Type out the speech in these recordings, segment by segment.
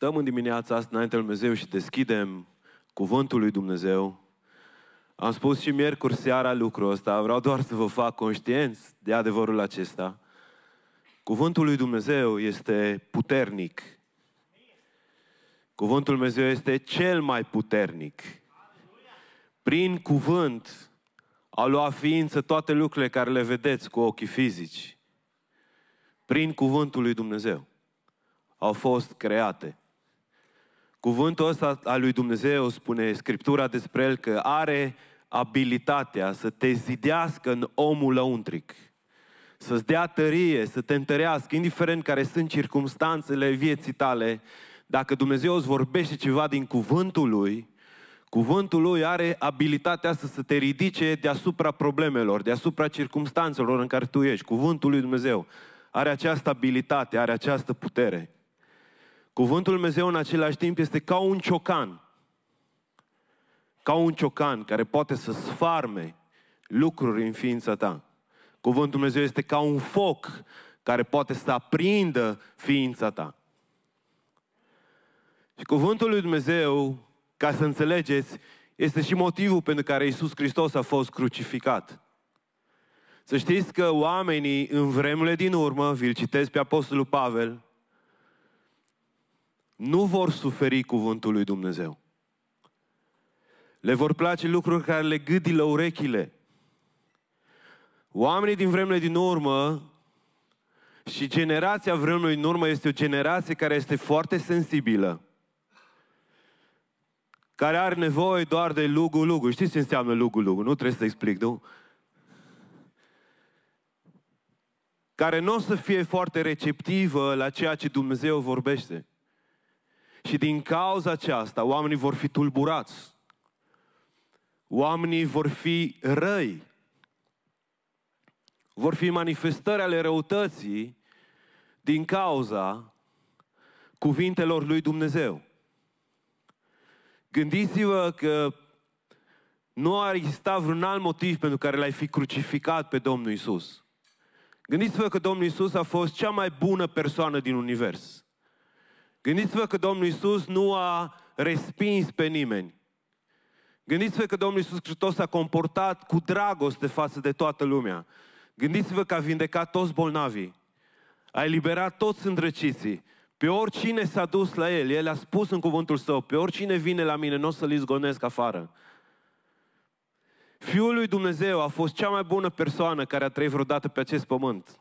stăm în dimineața asta înainte lui Dumnezeu și deschidem cuvântul lui Dumnezeu, am spus și miercuri seara lucrul ăsta, vreau doar să vă fac conștienți de adevărul acesta. Cuvântul lui Dumnezeu este puternic. Cuvântul lui Dumnezeu este cel mai puternic. Prin cuvânt a luat ființă toate lucrurile care le vedeți cu ochii fizici. Prin cuvântul lui Dumnezeu au fost create. Cuvântul ăsta al lui Dumnezeu spune Scriptura despre el că are abilitatea să te zidească în omul lăuntric. Să-ți dea tărie, să te întărească, indiferent care sunt circumstanțele vieții tale. Dacă Dumnezeu îți vorbește ceva din cuvântul Lui, Cuvântul lui are abilitatea să, să te ridice deasupra problemelor, deasupra circumstanțelor în care tu ești. Cuvântul lui Dumnezeu are această abilitate, are această putere. Cuvântul Lui Dumnezeu în același timp este ca un ciocan. Ca un ciocan care poate să sfarme lucruri în ființa ta. Cuvântul Lui Dumnezeu este ca un foc care poate să aprindă ființa ta. Și cuvântul lui Dumnezeu, ca să înțelegeți, este și motivul pentru care Isus Hristos a fost crucificat. Să știți că oamenii în vremurile din urmă, vi-l citesc pe Apostolul Pavel, nu vor suferi cuvântul lui Dumnezeu. Le vor place lucruri care le gâdi la urechile. Oamenii din vremurile din urmă și generația vremurilor din urmă este o generație care este foarte sensibilă. Care are nevoie doar de lugul lugu Știți ce înseamnă lugul lugu Nu trebuie să explic, nu? Care nu o să fie foarte receptivă la ceea ce Dumnezeu vorbește. Și din cauza aceasta, oamenii vor fi tulburați. Oamenii vor fi răi. Vor fi manifestări ale răutății din cauza cuvintelor lui Dumnezeu. Gândiți-vă că nu ar exista vreun alt motiv pentru care l-ai fi crucificat pe Domnul Isus. Gândiți-vă că Domnul Isus a fost cea mai bună persoană din univers. Gândiți-vă că Domnul Isus nu a respins pe nimeni. Gândiți-vă că Domnul Isus Hristos s-a comportat cu dragoste față de toată lumea. Gândiți-vă că a vindecat toți bolnavii. A eliberat toți îndrăciții. Pe oricine s-a dus la el, el a spus în cuvântul său, pe oricine vine la mine, nu o să-l izgonesc afară. Fiul lui Dumnezeu a fost cea mai bună persoană care a trăit vreodată pe acest pământ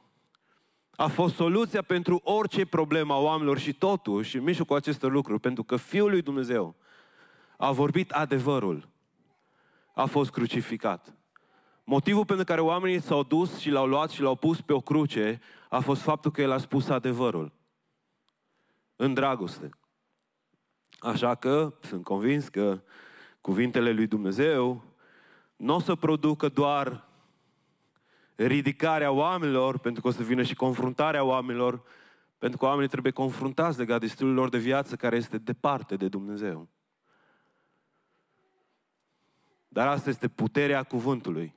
a fost soluția pentru orice problemă a oamenilor și totuși, în mijlocul acestor lucruri, pentru că Fiul lui Dumnezeu a vorbit adevărul, a fost crucificat. Motivul pentru care oamenii s-au dus și l-au luat și l-au pus pe o cruce a fost faptul că el a spus adevărul. În dragoste. Așa că sunt convins că cuvintele lui Dumnezeu nu o să producă doar ridicarea oamenilor, pentru că o să vină și confruntarea oamenilor, pentru că oamenii trebuie confruntați legat de stilul lor de viață care este departe de Dumnezeu. Dar asta este puterea cuvântului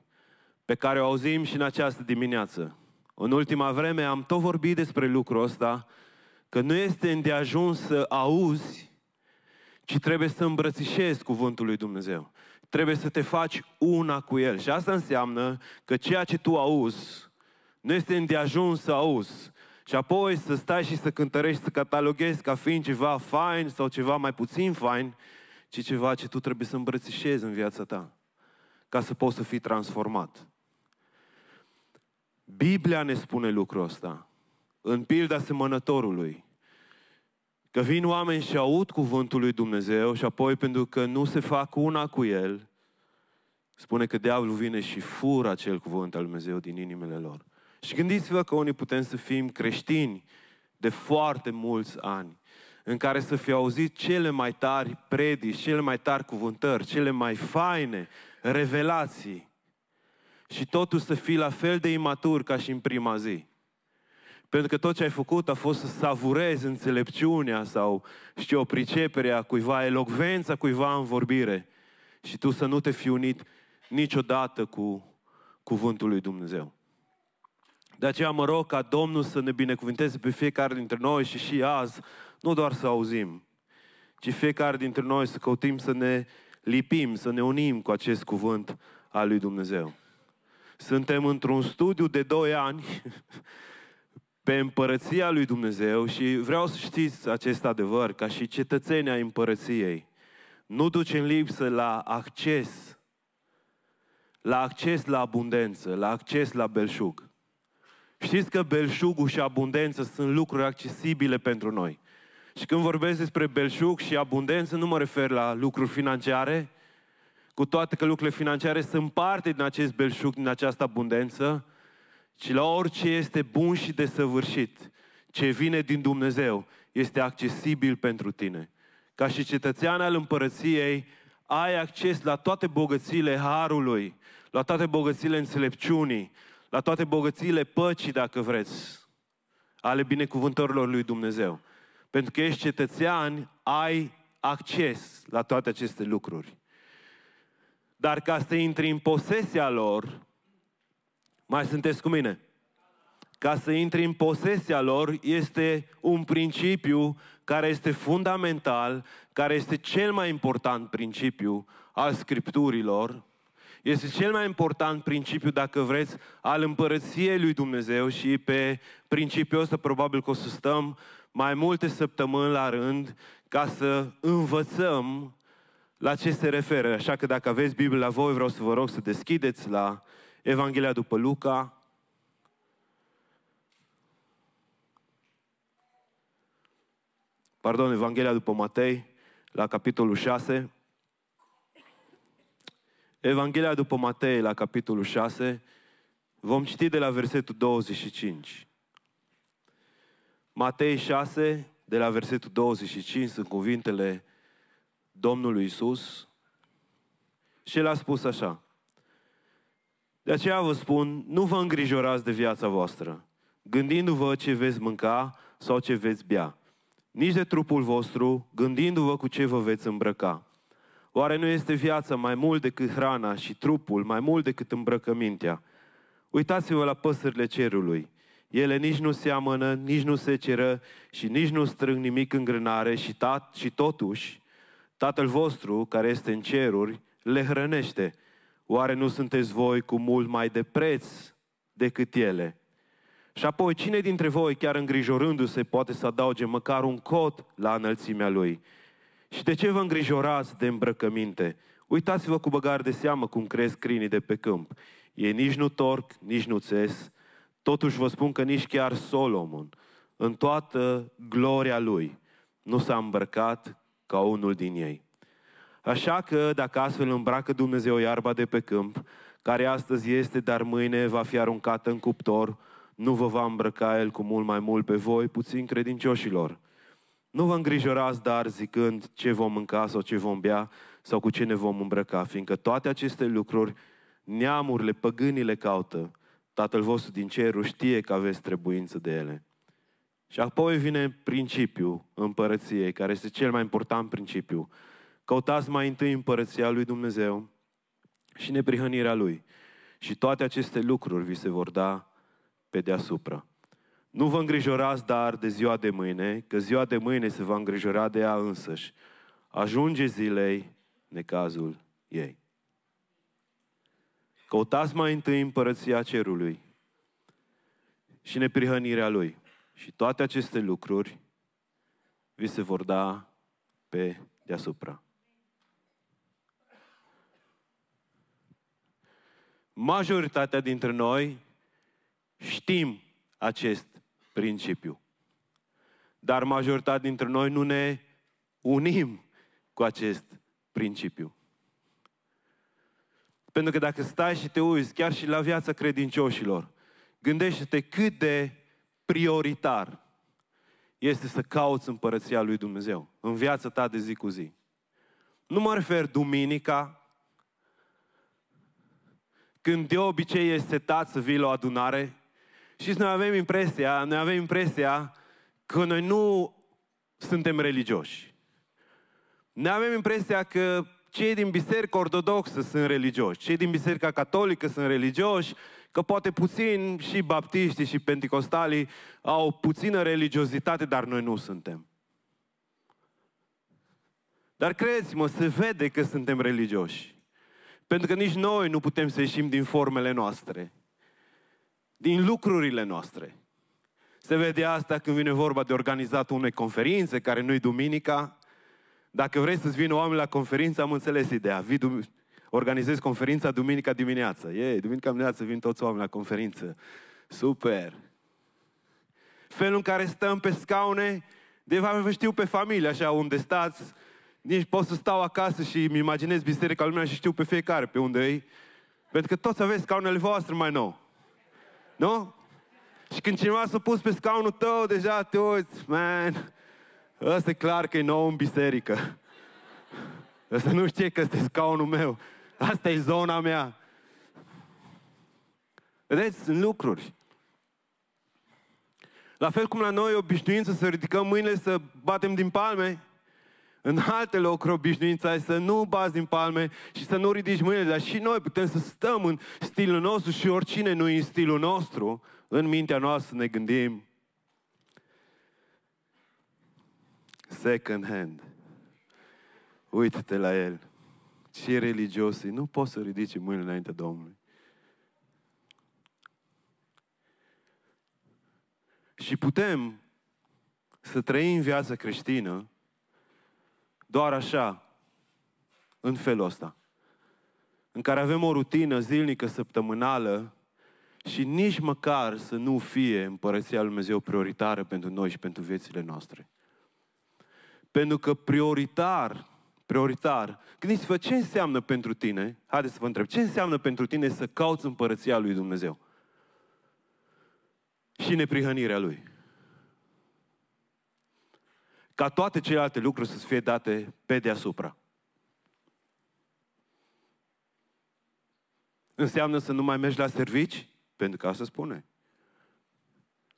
pe care o auzim și în această dimineață. În ultima vreme am tot vorbit despre lucrul ăsta, că nu este îndeajuns să auzi, ci trebuie să îmbrățișezi cuvântul lui Dumnezeu trebuie să te faci una cu El. Și asta înseamnă că ceea ce tu auzi nu este îndeajuns să auzi. Și apoi să stai și să cântărești, să cataloghezi ca fiind ceva fain sau ceva mai puțin fain, ci ceva ce tu trebuie să îmbrățișezi în viața ta ca să poți să fii transformat. Biblia ne spune lucrul ăsta. În pilda semănătorului. Că vin oameni și aud cuvântul lui Dumnezeu și apoi pentru că nu se fac una cu el, Spune că diavolul vine și fură acel cuvânt al Dumnezeu din inimile lor. Și gândiți-vă că unii putem să fim creștini de foarte mulți ani, în care să fi auzit cele mai tari predici, cele mai tari cuvântări, cele mai faine revelații și totuși să fii la fel de imatur ca și în prima zi. Pentru că tot ce ai făcut a fost să savurezi înțelepciunea sau, știu eu, priceperea cuiva, elocvența cuiva în vorbire și tu să nu te fi unit niciodată cu cuvântul lui Dumnezeu. De aceea mă rog ca Domnul să ne binecuvinteze pe fiecare dintre noi și și azi, nu doar să auzim, ci fiecare dintre noi să căutim să ne lipim, să ne unim cu acest cuvânt al lui Dumnezeu. Suntem într-un studiu de 2 ani pe împărăția lui Dumnezeu și vreau să știți acest adevăr ca și cetățenii ai împărăției. Nu ducem lipsă la acces la acces la abundență, la acces la belșug. Știți că belșugul și abundență sunt lucruri accesibile pentru noi. Și când vorbesc despre belșug și abundență, nu mă refer la lucruri financiare, cu toate că lucrurile financiare sunt parte din acest belșug, din această abundență, ci la orice este bun și desăvârșit, ce vine din Dumnezeu, este accesibil pentru tine. Ca și cetățean al împărăției, ai acces la toate bogățiile harului, la toate bogățiile înțelepciunii, la toate bogățiile păcii, dacă vreți, ale binecuvântărilor lui Dumnezeu. Pentru că ești cetățean, ai acces la toate aceste lucruri. Dar ca să intri în posesia lor, mai sunteți cu mine? Ca să intri în posesia lor este un principiu care este fundamental, care este cel mai important principiu al Scripturilor, este cel mai important principiu, dacă vreți, al împărăției lui Dumnezeu și pe principiul ăsta probabil că o să stăm mai multe săptămâni la rând ca să învățăm la ce se referă. Așa că dacă aveți Biblia la voi, vreau să vă rog să deschideți la Evanghelia după Luca, pardon, Evanghelia după Matei, la capitolul 6. Evanghelia după Matei, la capitolul 6, vom citi de la versetul 25. Matei 6, de la versetul 25, sunt cuvintele Domnului Isus. Și el a spus așa. De aceea vă spun, nu vă îngrijorați de viața voastră, gândindu-vă ce veți mânca sau ce veți bea nici de trupul vostru, gândindu-vă cu ce vă veți îmbrăca. Oare nu este viața mai mult decât hrana și trupul mai mult decât îmbrăcămintea? Uitați-vă la păsările cerului. Ele nici nu seamănă, nici nu seceră și nici nu strâng nimic în grânare și, tat, și totuși Tatăl vostru, care este în ceruri, le hrănește. Oare nu sunteți voi cu mult mai de preț decât ele? Și apoi, cine dintre voi, chiar îngrijorându-se, poate să adauge măcar un cot la înălțimea lui? Și de ce vă îngrijorați de îmbrăcăminte? Uitați-vă cu băgare de seamă cum cresc crinii de pe câmp. Ei nici nu torc, nici nu țes. Totuși vă spun că nici chiar Solomon, în toată gloria lui, nu s-a îmbrăcat ca unul din ei. Așa că, dacă astfel îmbracă Dumnezeu iarba de pe câmp, care astăzi este, dar mâine va fi aruncată în cuptor, nu vă va îmbrăca El cu mult mai mult pe voi, puțin credincioșilor. Nu vă îngrijorați, dar zicând ce vom mânca sau ce vom bea sau cu ce ne vom îmbrăca, fiindcă toate aceste lucruri neamurile, păgânile caută. Tatăl vostru din cerul știe că aveți trebuință de ele. Și apoi vine principiul împărăției, care este cel mai important principiu. Căutați mai întâi împărăția lui Dumnezeu și neprihănirea lui. Și toate aceste lucruri vi se vor da pe deasupra. Nu vă îngrijorați, dar, de ziua de mâine, că ziua de mâine se va îngrijora de ea însăși. Ajunge zilei necazul ei. Căutați mai întâi împărăția cerului și neprihănirea lui. Și toate aceste lucruri vi se vor da pe deasupra. Majoritatea dintre noi Știm acest principiu. Dar majoritatea dintre noi nu ne unim cu acest principiu. Pentru că dacă stai și te uiți chiar și la viața credincioșilor, gândește-te cât de prioritar este să cauți împărăția lui Dumnezeu în viața ta de zi cu zi. Nu mă refer duminica, când de obicei este setat să vii la o adunare, și noi avem impresia, noi avem impresia că noi nu suntem religioși. Ne avem impresia că cei din biserica ortodoxă sunt religioși, cei din biserica catolică sunt religioși, că poate puțin și baptiștii și pentecostalii au puțină religiozitate, dar noi nu suntem. Dar credeți-mă, se vede că suntem religioși. Pentru că nici noi nu putem să ieșim din formele noastre din lucrurile noastre. Se vede asta când vine vorba de organizat unei conferințe, care nu-i duminica. Dacă vrei să-ți vină oameni la conferință, am înțeles ideea. Vii dum- organizezi conferința duminica dimineață. Ei, duminica dimineață vin toți oameni la conferință. Super! Felul în care stăm pe scaune, de fapt vă știu pe familie, așa, unde stați, nici pot să stau acasă și îmi imaginez biserica lumea și știu pe fiecare pe unde e. Pentru că toți aveți scaunele voastre mai nou. Nu? Și când cineva s-a pus pe scaunul tău, deja te uiți, man, ăsta e clar că e nou în biserică. Ăsta nu știe că este scaunul meu. Asta e zona mea. Vedeți, sunt lucruri. La fel cum la noi e obișnuință să ridicăm mâinile, să batem din palme, în alte locuri obișnuința este să nu bazi din palme și să nu ridici mâinile, dar și noi putem să stăm în stilul nostru și oricine nu e în stilul nostru, în mintea noastră ne gândim second hand. Uită-te la el. Ce religios e. Nu poți să ridici mâinile înainte Domnului. Și putem să trăim viața creștină doar așa, în felul ăsta, în care avem o rutină zilnică, săptămânală și nici măcar să nu fie împărăția Lui Dumnezeu prioritară pentru noi și pentru viețile noastre. Pentru că prioritar, prioritar, gândiți-vă ce înseamnă pentru tine, haideți să vă întreb, ce înseamnă pentru tine să cauți împărăția Lui Dumnezeu? Și neprihănirea Lui ca toate celelalte lucruri să fie date pe deasupra. Înseamnă să nu mai mergi la servici? Pentru că asta spune.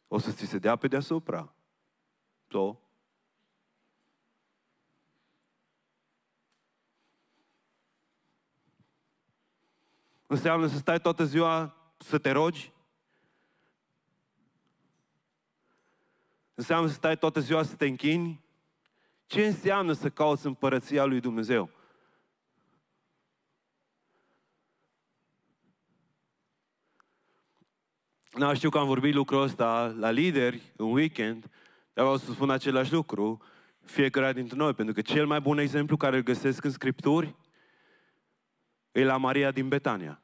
O să ți se dea pe deasupra. To. Înseamnă să stai toată ziua să te rogi? Înseamnă să stai toată ziua să te închini? Ce înseamnă să cauți împărăția lui Dumnezeu? Nu da, știu că am vorbit lucrul ăsta la lideri în weekend, dar vreau să spun același lucru fiecare dintre noi, pentru că cel mai bun exemplu care îl găsesc în Scripturi e la Maria din Betania.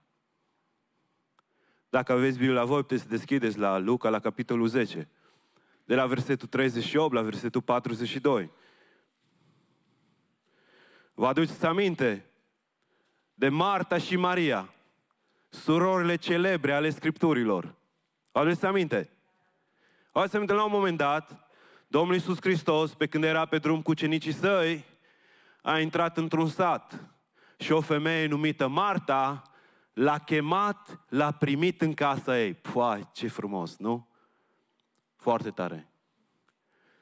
Dacă aveți Biblia voi, puteți să deschideți la Luca, la capitolul 10, de la versetul 38 la versetul 42. Vă aduceți aminte de Marta și Maria, surorile celebre ale Scripturilor. Vă aduceți aminte? Vă aduceți aminte la un moment dat, Domnul Iisus Hristos, pe când era pe drum cu cenicii săi, a intrat într-un sat și o femeie numită Marta l-a chemat, l-a primit în casa ei. Păi, ce frumos, nu? Foarte tare.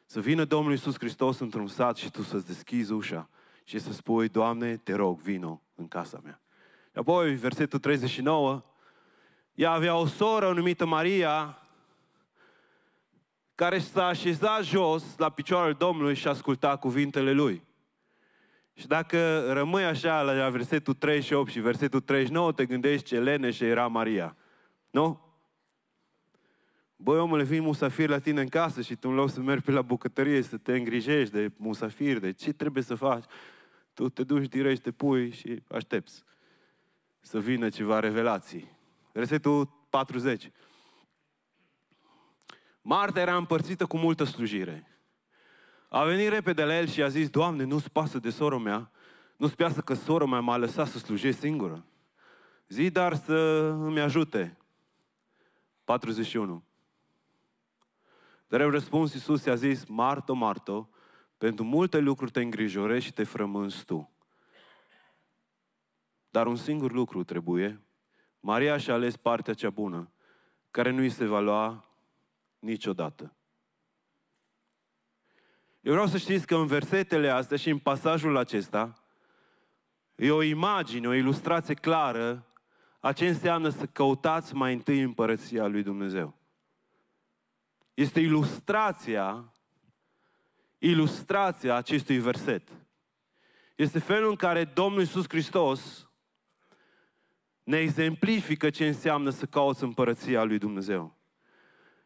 Să vină Domnul Iisus Hristos într-un sat și tu să-ți deschizi ușa și să spui, Doamne, te rog, vino în casa mea. Și apoi, versetul 39, ea avea o soră numită Maria, care s-a așezat jos la picioarele Domnului și asculta cuvintele Lui. Și dacă rămâi așa la versetul 38 și versetul 39, te gândești ce și era Maria. Nu? Băi, omule, vin musafir la tine în casă și tu în loc să mergi pe la bucătărie să te îngrijești de musafir, de ce trebuie să faci? Tu te duci direct, te pui și aștepți să vină ceva revelații. Versetul 40. Marta era împărțită cu multă slujire. A venit repede la el și a zis, Doamne, nu-ți pasă de sora mea, nu-ți pasă că sora mea m-a lăsat să slujesc singură. Zi, dar să îmi ajute. 41. Dar eu răspuns, Iisus i-a zis, Marto, Marto, pentru multe lucruri te îngrijorezi și te frămânzi tu. Dar un singur lucru trebuie. Maria și-a ales partea cea bună, care nu îi se va lua niciodată. Eu vreau să știți că în versetele astea și în pasajul acesta e o imagine, o ilustrație clară a ce înseamnă să căutați mai întâi împărăția lui Dumnezeu. Este ilustrația ilustrația acestui verset. Este felul în care Domnul Iisus Hristos ne exemplifică ce înseamnă să cauți împărăția lui Dumnezeu.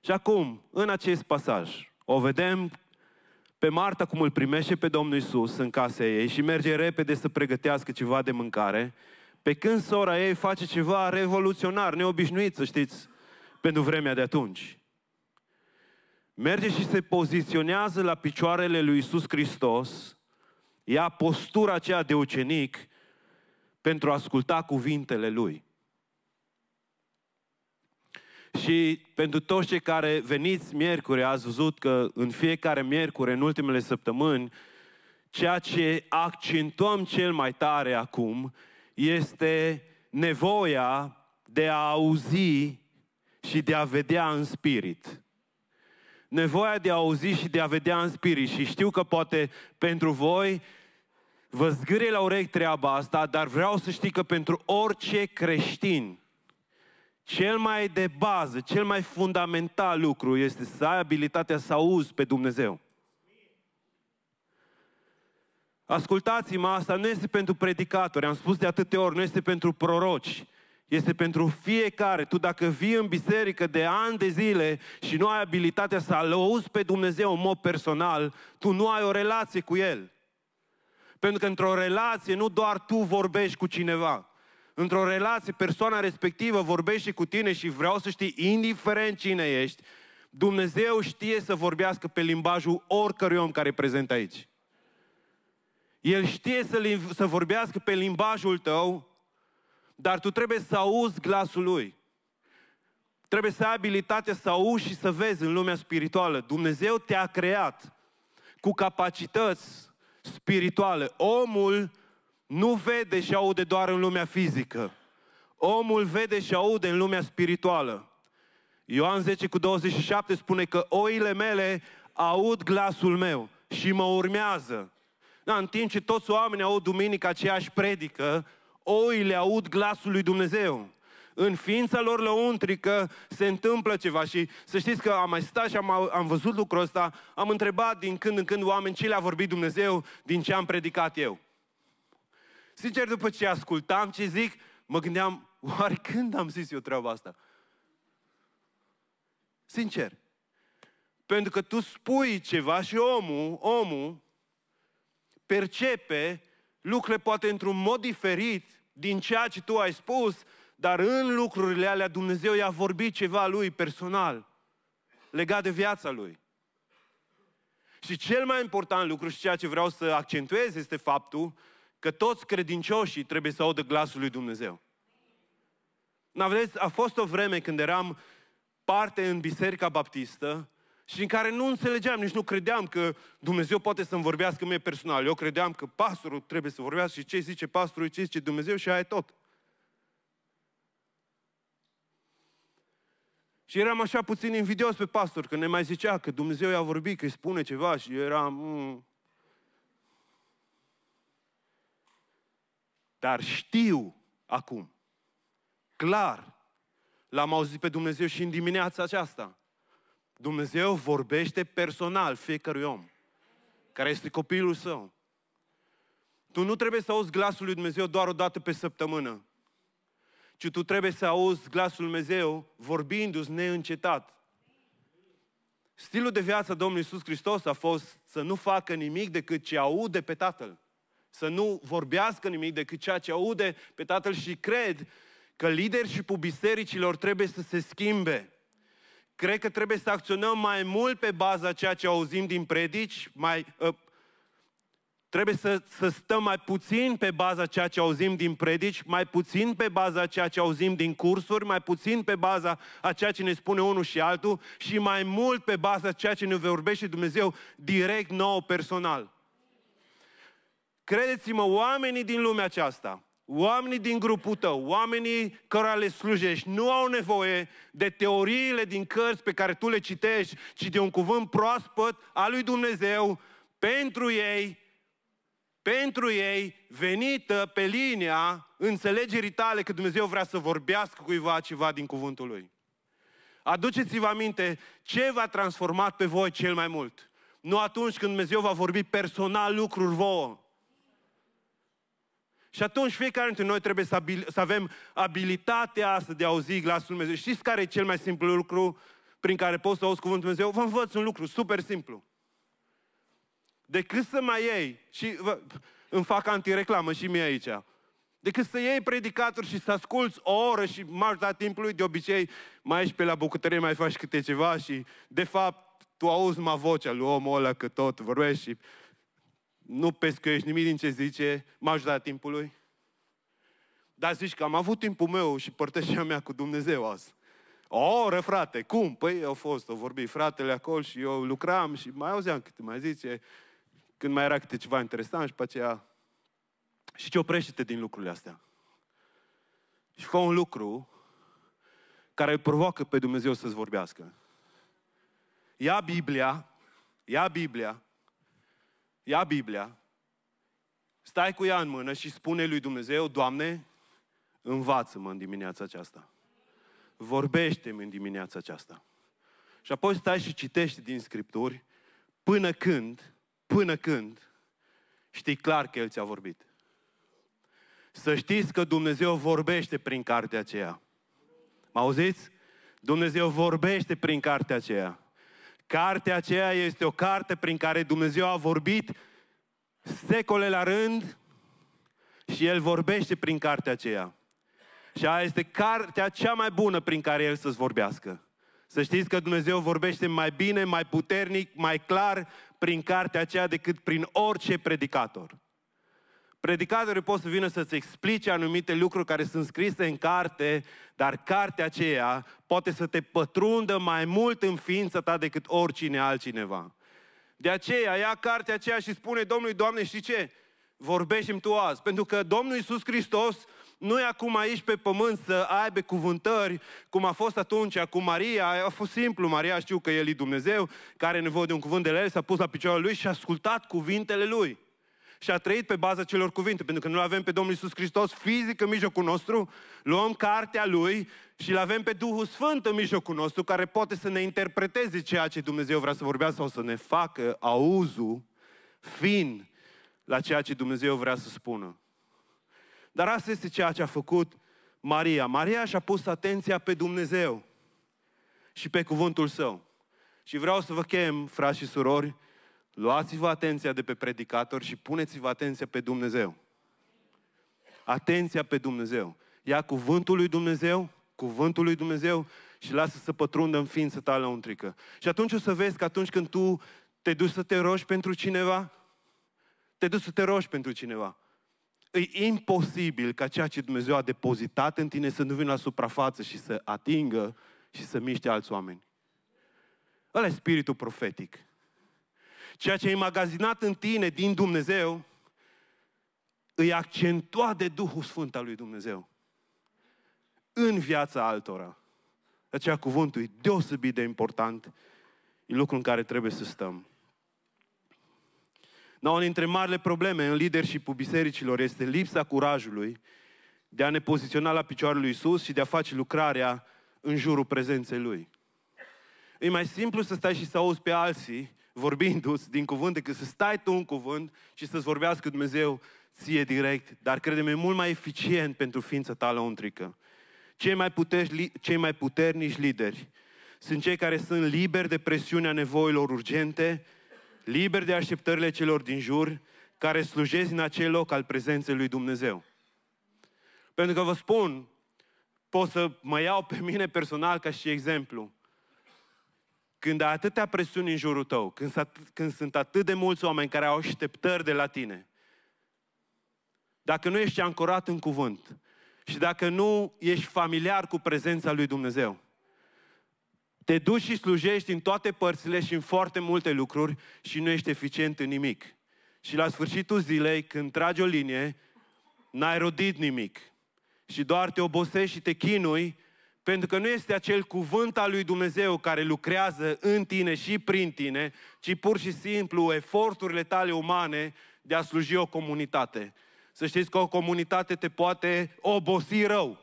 Și acum, în acest pasaj, o vedem pe Marta cum îl primește pe Domnul Isus în casa ei și merge repede să pregătească ceva de mâncare, pe când sora ei face ceva revoluționar, neobișnuit, să știți, pentru vremea de atunci merge și se poziționează la picioarele lui Iisus Hristos, ia postura aceea de ucenic pentru a asculta cuvintele lui. Și pentru toți cei care veniți miercuri, ați văzut că în fiecare miercuri, în ultimele săptămâni, ceea ce accentuăm cel mai tare acum este nevoia de a auzi și de a vedea în spirit nevoia de a auzi și de a vedea în spirit. Și știu că poate pentru voi vă zgârie la urechi treaba asta, dar vreau să știți că pentru orice creștin, cel mai de bază, cel mai fundamental lucru este să ai abilitatea să auzi pe Dumnezeu. Ascultați-mă, asta nu este pentru predicatori, am spus de atâtea ori, nu este pentru proroci, este pentru fiecare. Tu dacă vii în biserică de ani de zile și nu ai abilitatea să alăuzi pe Dumnezeu în mod personal, tu nu ai o relație cu El. Pentru că într-o relație nu doar tu vorbești cu cineva. Într-o relație, persoana respectivă vorbește cu tine și vreau să știi, indiferent cine ești, Dumnezeu știe să vorbească pe limbajul oricărui om care e prezent aici. El știe să, să vorbească pe limbajul tău dar tu trebuie să auzi glasul lui. Trebuie să ai abilitatea să auzi și să vezi în lumea spirituală. Dumnezeu te-a creat cu capacități spirituale. Omul nu vede și aude doar în lumea fizică. Omul vede și aude în lumea spirituală. Ioan 10 cu 27 spune că oile mele aud glasul meu și mă urmează. Da, în timp ce toți oamenii au duminica aceeași predică, oile aud glasul lui Dumnezeu. În ființa lor lăuntrică se întâmplă ceva și să știți că am mai stat și am, am văzut lucrul ăsta, am întrebat din când în când oameni ce le-a vorbit Dumnezeu din ce am predicat eu. Sincer, după ce ascultam ce zic, mă gândeam, oare când am zis eu treaba asta? Sincer. Pentru că tu spui ceva și omul, omul percepe lucrurile poate într-un mod diferit din ceea ce tu ai spus, dar în lucrurile alea Dumnezeu i-a vorbit ceva lui personal, legat de viața lui. Și cel mai important lucru și ceea ce vreau să accentuez este faptul că toți credincioșii trebuie să audă glasul lui Dumnezeu. n vedeți? a fost o vreme când eram parte în Biserica Baptistă și în care nu înțelegeam, nici nu credeam că Dumnezeu poate să-mi vorbească mie personal. Eu credeam că pastorul trebuie să vorbească și ce zice pastorul, ce zice Dumnezeu și aia e tot. Și eram așa puțin invidios pe pastor, că ne mai zicea că Dumnezeu i-a vorbit, că îi spune ceva și eu eram... Mm. Dar știu acum, clar, l-am auzit pe Dumnezeu și în dimineața aceasta – Dumnezeu vorbește personal fiecărui om care este copilul său. Tu nu trebuie să auzi glasul lui Dumnezeu doar o dată pe săptămână, ci tu trebuie să auzi glasul lui Dumnezeu vorbindu-ți neîncetat. Stilul de viață Domnului Iisus Hristos a fost să nu facă nimic decât ce aude pe Tatăl. Să nu vorbească nimic decât ceea ce aude pe Tatăl și cred că lideri și bisericilor trebuie să se schimbe. Cred că trebuie să acționăm mai mult pe baza ceea ce auzim din predici, mai, uh, trebuie să, să stăm mai puțin pe baza ceea ce auzim din predici, mai puțin pe baza ceea ce auzim din cursuri, mai puțin pe baza a ceea ce ne spune unul și altul și mai mult pe baza ceea ce ne vorbește Dumnezeu direct, nou, personal. Credeți-mă, oamenii din lumea aceasta, oamenii din grupul tău, oamenii cărora le slujești, nu au nevoie de teoriile din cărți pe care tu le citești, ci de un cuvânt proaspăt al lui Dumnezeu pentru ei, pentru ei venită pe linia înțelegerii tale că Dumnezeu vrea să vorbească cuiva ceva din cuvântul lui. Aduceți-vă aminte ce v-a transformat pe voi cel mai mult. Nu atunci când Dumnezeu va vorbi personal lucruri vouă, și atunci fiecare dintre noi trebuie să, abil, să avem abilitatea asta de a auzi glasul Lui Dumnezeu. Știți care e cel mai simplu lucru prin care poți să auzi cuvântul Dumnezeu? Vă învăț un lucru super simplu. Decât să mai iei, și vă, îmi fac antireclamă și mie aici, decât să iei predicator și să asculți o oră și majoritatea timpului, de obicei mai ești pe la bucătărie, mai faci câte ceva și de fapt tu auzi ma vocea lui omul ăla că tot vorbești și nu pescuiești nimic din ce zice majoritatea timpului. Dar zici că am avut timpul meu și părtășia mea cu Dumnezeu azi. O oră, frate, cum? Păi au fost, au vorbit fratele acolo și eu lucram și mai auzeam câte mai zice, când mai era câte ceva interesant și pe aceea... Și ce oprește-te din lucrurile astea. Și fă un lucru care îl provoacă pe Dumnezeu să-ți vorbească. Ia Biblia, ia Biblia ia Biblia, stai cu ea în mână și spune lui Dumnezeu, Doamne, învață-mă în dimineața aceasta. Vorbește-mi în dimineața aceasta. Și apoi stai și citești din Scripturi până când, până când știi clar că El ți-a vorbit. Să știți că Dumnezeu vorbește prin cartea aceea. Mă auziți? Dumnezeu vorbește prin cartea aceea. Cartea aceea este o carte prin care Dumnezeu a vorbit secole la rând și El vorbește prin cartea aceea. Și aia este cartea cea mai bună prin care El să-ți vorbească. Să știți că Dumnezeu vorbește mai bine, mai puternic, mai clar prin cartea aceea decât prin orice predicator. Predicatorii pot să vină să-ți explice anumite lucruri care sunt scrise în carte, dar cartea aceea poate să te pătrundă mai mult în ființa ta decât oricine altcineva. De aceea ia cartea aceea și spune Domnului, Doamne, știi ce? vorbește tu azi. Pentru că Domnul Iisus Hristos nu e acum aici pe pământ să aibă cuvântări, cum a fost atunci cu Maria, a fost simplu, Maria știu că El e Dumnezeu, care are nevoie de un cuvânt de la El, s-a pus la picioarele Lui și a ascultat cuvintele Lui și a trăit pe baza celor cuvinte, pentru că nu avem pe Domnul Isus Hristos fizic în mijlocul nostru, luăm cartea Lui și îl avem pe Duhul Sfânt în mijlocul nostru, care poate să ne interpreteze ceea ce Dumnezeu vrea să vorbească sau să ne facă auzul fin la ceea ce Dumnezeu vrea să spună. Dar asta este ceea ce a făcut Maria. Maria și-a pus atenția pe Dumnezeu și pe cuvântul său. Și vreau să vă chem, frați și surori, Luați-vă atenția de pe predicator și puneți-vă atenția pe Dumnezeu. Atenția pe Dumnezeu. Ia cuvântul lui Dumnezeu, cuvântul lui Dumnezeu și lasă să pătrundă în ființa ta lăuntrică. Și atunci o să vezi că atunci când tu te duci să te rogi pentru cineva, te duci să te rogi pentru cineva. E imposibil ca ceea ce Dumnezeu a depozitat în tine să nu vină la suprafață și să atingă și să miște alți oameni. Ăla e spiritul profetic ceea ce e magazinat în tine din Dumnezeu, îi accentua de Duhul Sfânt al lui Dumnezeu în viața altora. De aceea cuvântul e deosebit de important, e lucru în care trebuie să stăm. Dar una dintre marile probleme în leadership bisericilor este lipsa curajului de a ne poziționa la picioarele lui Isus și de a face lucrarea în jurul prezenței Lui. E mai simplu să stai și să auzi pe alții vorbindu-ți din cuvânt decât să stai tu în cuvânt și să-ți vorbească Dumnezeu ție direct, dar credem e mult mai eficient pentru ființa ta lăuntrică. Cei mai, puteri, cei mai puternici lideri sunt cei care sunt liberi de presiunea nevoilor urgente, liberi de așteptările celor din jur, care slujezi în acel loc al prezenței lui Dumnezeu. Pentru că vă spun, pot să mă iau pe mine personal ca și exemplu când ai atâtea presiuni în jurul tău, când, când sunt atât de mulți oameni care au așteptări de la tine, dacă nu ești ancorat în cuvânt și dacă nu ești familiar cu prezența lui Dumnezeu, te duci și slujești în toate părțile și în foarte multe lucruri și nu ești eficient în nimic. Și la sfârșitul zilei, când tragi o linie, n-ai rodit nimic. Și doar te obosești și te chinui pentru că nu este acel cuvânt al lui Dumnezeu care lucrează în tine și prin tine, ci pur și simplu eforturile tale umane de a sluji o comunitate. Să știți că o comunitate te poate obosi rău.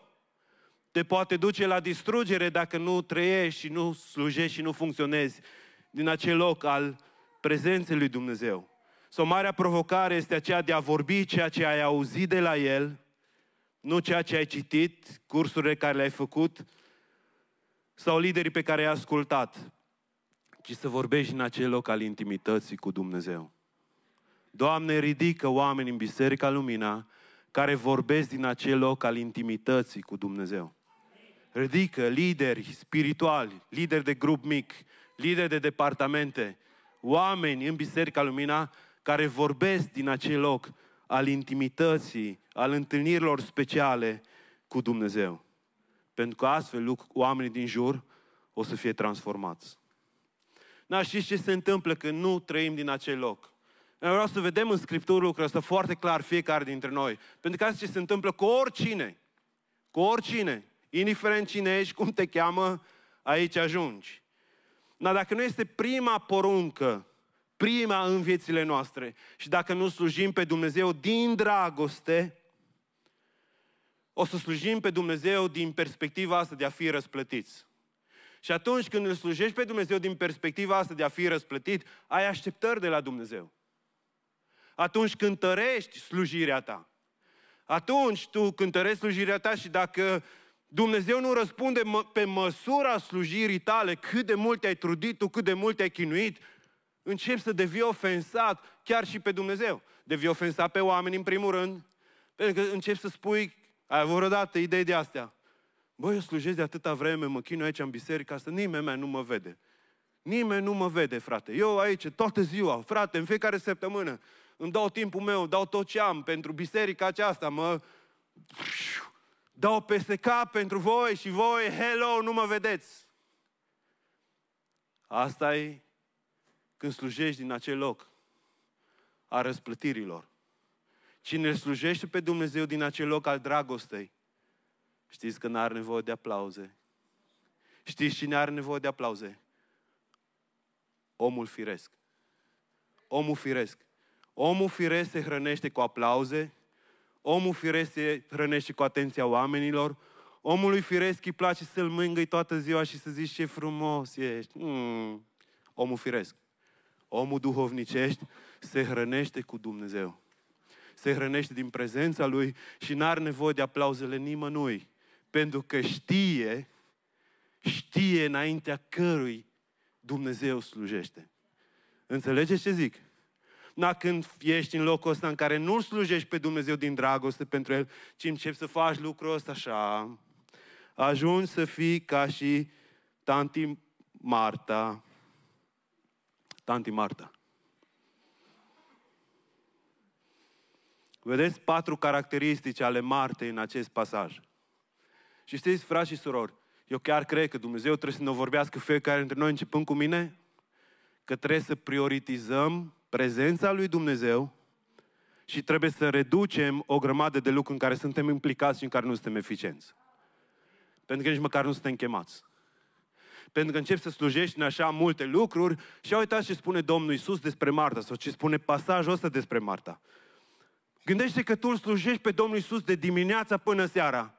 Te poate duce la distrugere dacă nu trăiești și nu slujești și nu funcționezi din acel loc al prezenței lui Dumnezeu. Sau marea provocare este aceea de a vorbi ceea ce ai auzit de la El, nu ceea ce ai citit, cursurile care le-ai făcut sau liderii pe care i-ai ascultat, ci să vorbești în acel loc al intimității cu Dumnezeu. Doamne, ridică oameni în Biserica Lumina care vorbesc din acel loc al intimității cu Dumnezeu. Ridică lideri spirituali, lideri de grup mic, lideri de departamente, oameni în Biserica Lumina care vorbesc din acel loc al intimității, al întâlnirilor speciale cu Dumnezeu. Pentru că astfel oamenii din jur o să fie transformați. Dar știți ce se întâmplă când nu trăim din acel loc? Eu vreau să vedem în Scriptură lucrul ăsta foarte clar fiecare dintre noi. Pentru că asta ce se întâmplă cu oricine. Cu oricine. Indiferent cine ești, cum te cheamă, aici ajungi. Dar dacă nu este prima poruncă prima în viețile noastre. Și dacă nu slujim pe Dumnezeu din dragoste, o să slujim pe Dumnezeu din perspectiva asta de a fi răsplătiți. Și atunci când îl slujești pe Dumnezeu din perspectiva asta de a fi răsplătit, ai așteptări de la Dumnezeu. Atunci când tărești slujirea ta, atunci tu cântărești slujirea ta și dacă Dumnezeu nu răspunde pe măsura slujirii tale, cât de mult ai trudit tu, cât de mult ai chinuit, începi să devii ofensat chiar și pe Dumnezeu. Devii ofensat pe oameni în primul rând, pentru că începi să spui, ai avut vreodată idei de astea. Băi, eu slujesc de atâta vreme, mă chinu aici în biserică, să nimeni mai nu mă vede. Nimeni nu mă vede, frate. Eu aici, toată ziua, frate, în fiecare săptămână, îmi dau timpul meu, dau tot ce am pentru biserica aceasta, mă dau peste cap pentru voi și voi, hello, nu mă vedeți. Asta e când slujești din acel loc a răsplătirilor. Cine slujește pe Dumnezeu din acel loc al dragostei, știți că n-are nevoie de aplauze. Știți cine are nevoie de aplauze? Omul firesc. Omul firesc. Omul firesc se hrănește cu aplauze, omul firesc se hrănește cu atenția oamenilor, omului firesc îi place să-l mângâi toată ziua și să zici ce frumos ești. Mm. Omul firesc. Omul duhovnicești se hrănește cu Dumnezeu. Se hrănește din prezența Lui și n-are nevoie de aplauzele nimănui. Pentru că știe, știe înaintea cărui Dumnezeu slujește. Înțelegeți ce zic? Na, când ești în locul ăsta în care nu slujești pe Dumnezeu din dragoste pentru El, ci începi să faci lucrul ăsta așa, ajungi să fii ca și tanti Marta, tanti Marta. Vedeți patru caracteristici ale Martei în acest pasaj. Și știți, frați și surori, eu chiar cred că Dumnezeu trebuie să ne vorbească fiecare dintre noi, începând cu mine, că trebuie să prioritizăm prezența lui Dumnezeu și trebuie să reducem o grămadă de lucruri în care suntem implicați și în care nu suntem eficienți. Pentru că nici măcar nu suntem chemați pentru că începi să slujești în așa multe lucruri și a uitat ce spune Domnul Isus despre Marta sau ce spune pasajul ăsta despre Marta. Gândește că tu îl slujești pe Domnul Isus de dimineața până seara.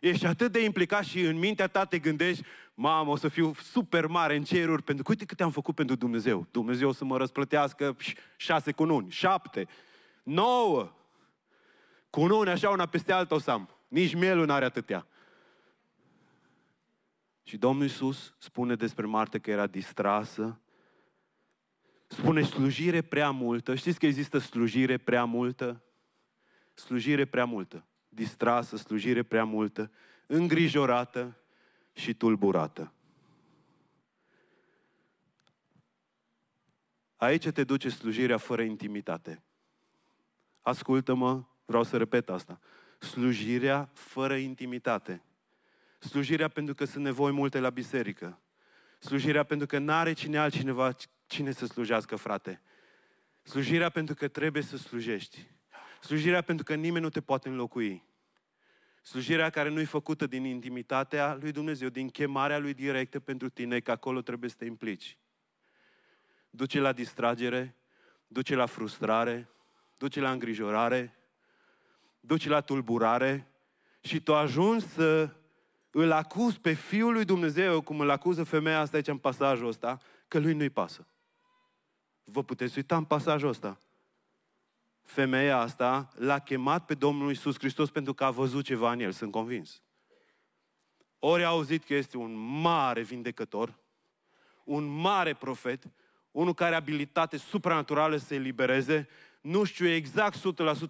Ești atât de implicat și în mintea ta te gândești, mamă, o să fiu super mare în ceruri, pentru că uite cât am făcut pentru Dumnezeu. Dumnezeu o să mă răsplătească șase cununi, șapte, nouă. Cununi așa una peste alta o să am. Nici mielul nu are atâtea. Și Domnul Iisus spune despre Marte că era distrasă, spune slujire prea multă. Știți că există slujire prea multă? Slujire prea multă. Distrasă, slujire prea multă, îngrijorată și tulburată. Aici te duce slujirea fără intimitate. Ascultă-mă, vreau să repet asta. Slujirea fără intimitate. Slujirea pentru că sunt nevoi multe la biserică. Slujirea pentru că n-are cine altcineva cine să slujească, frate. Slujirea pentru că trebuie să slujești. Slujirea pentru că nimeni nu te poate înlocui. Slujirea care nu-i făcută din intimitatea lui Dumnezeu, din chemarea lui directă pentru tine, că acolo trebuie să te implici. Duce la distragere, duce la frustrare, duce la îngrijorare, duce la tulburare și tu ajungi să îl acuz pe Fiul lui Dumnezeu, cum îl acuză femeia asta aici în pasajul ăsta, că lui nu-i pasă. Vă puteți uita în pasajul ăsta. Femeia asta l-a chemat pe Domnul Isus Hristos pentru că a văzut ceva în el, sunt convins. Ori a auzit că este un mare vindecător, un mare profet, unul care are abilitate supranaturală să elibereze, nu știu exact 100%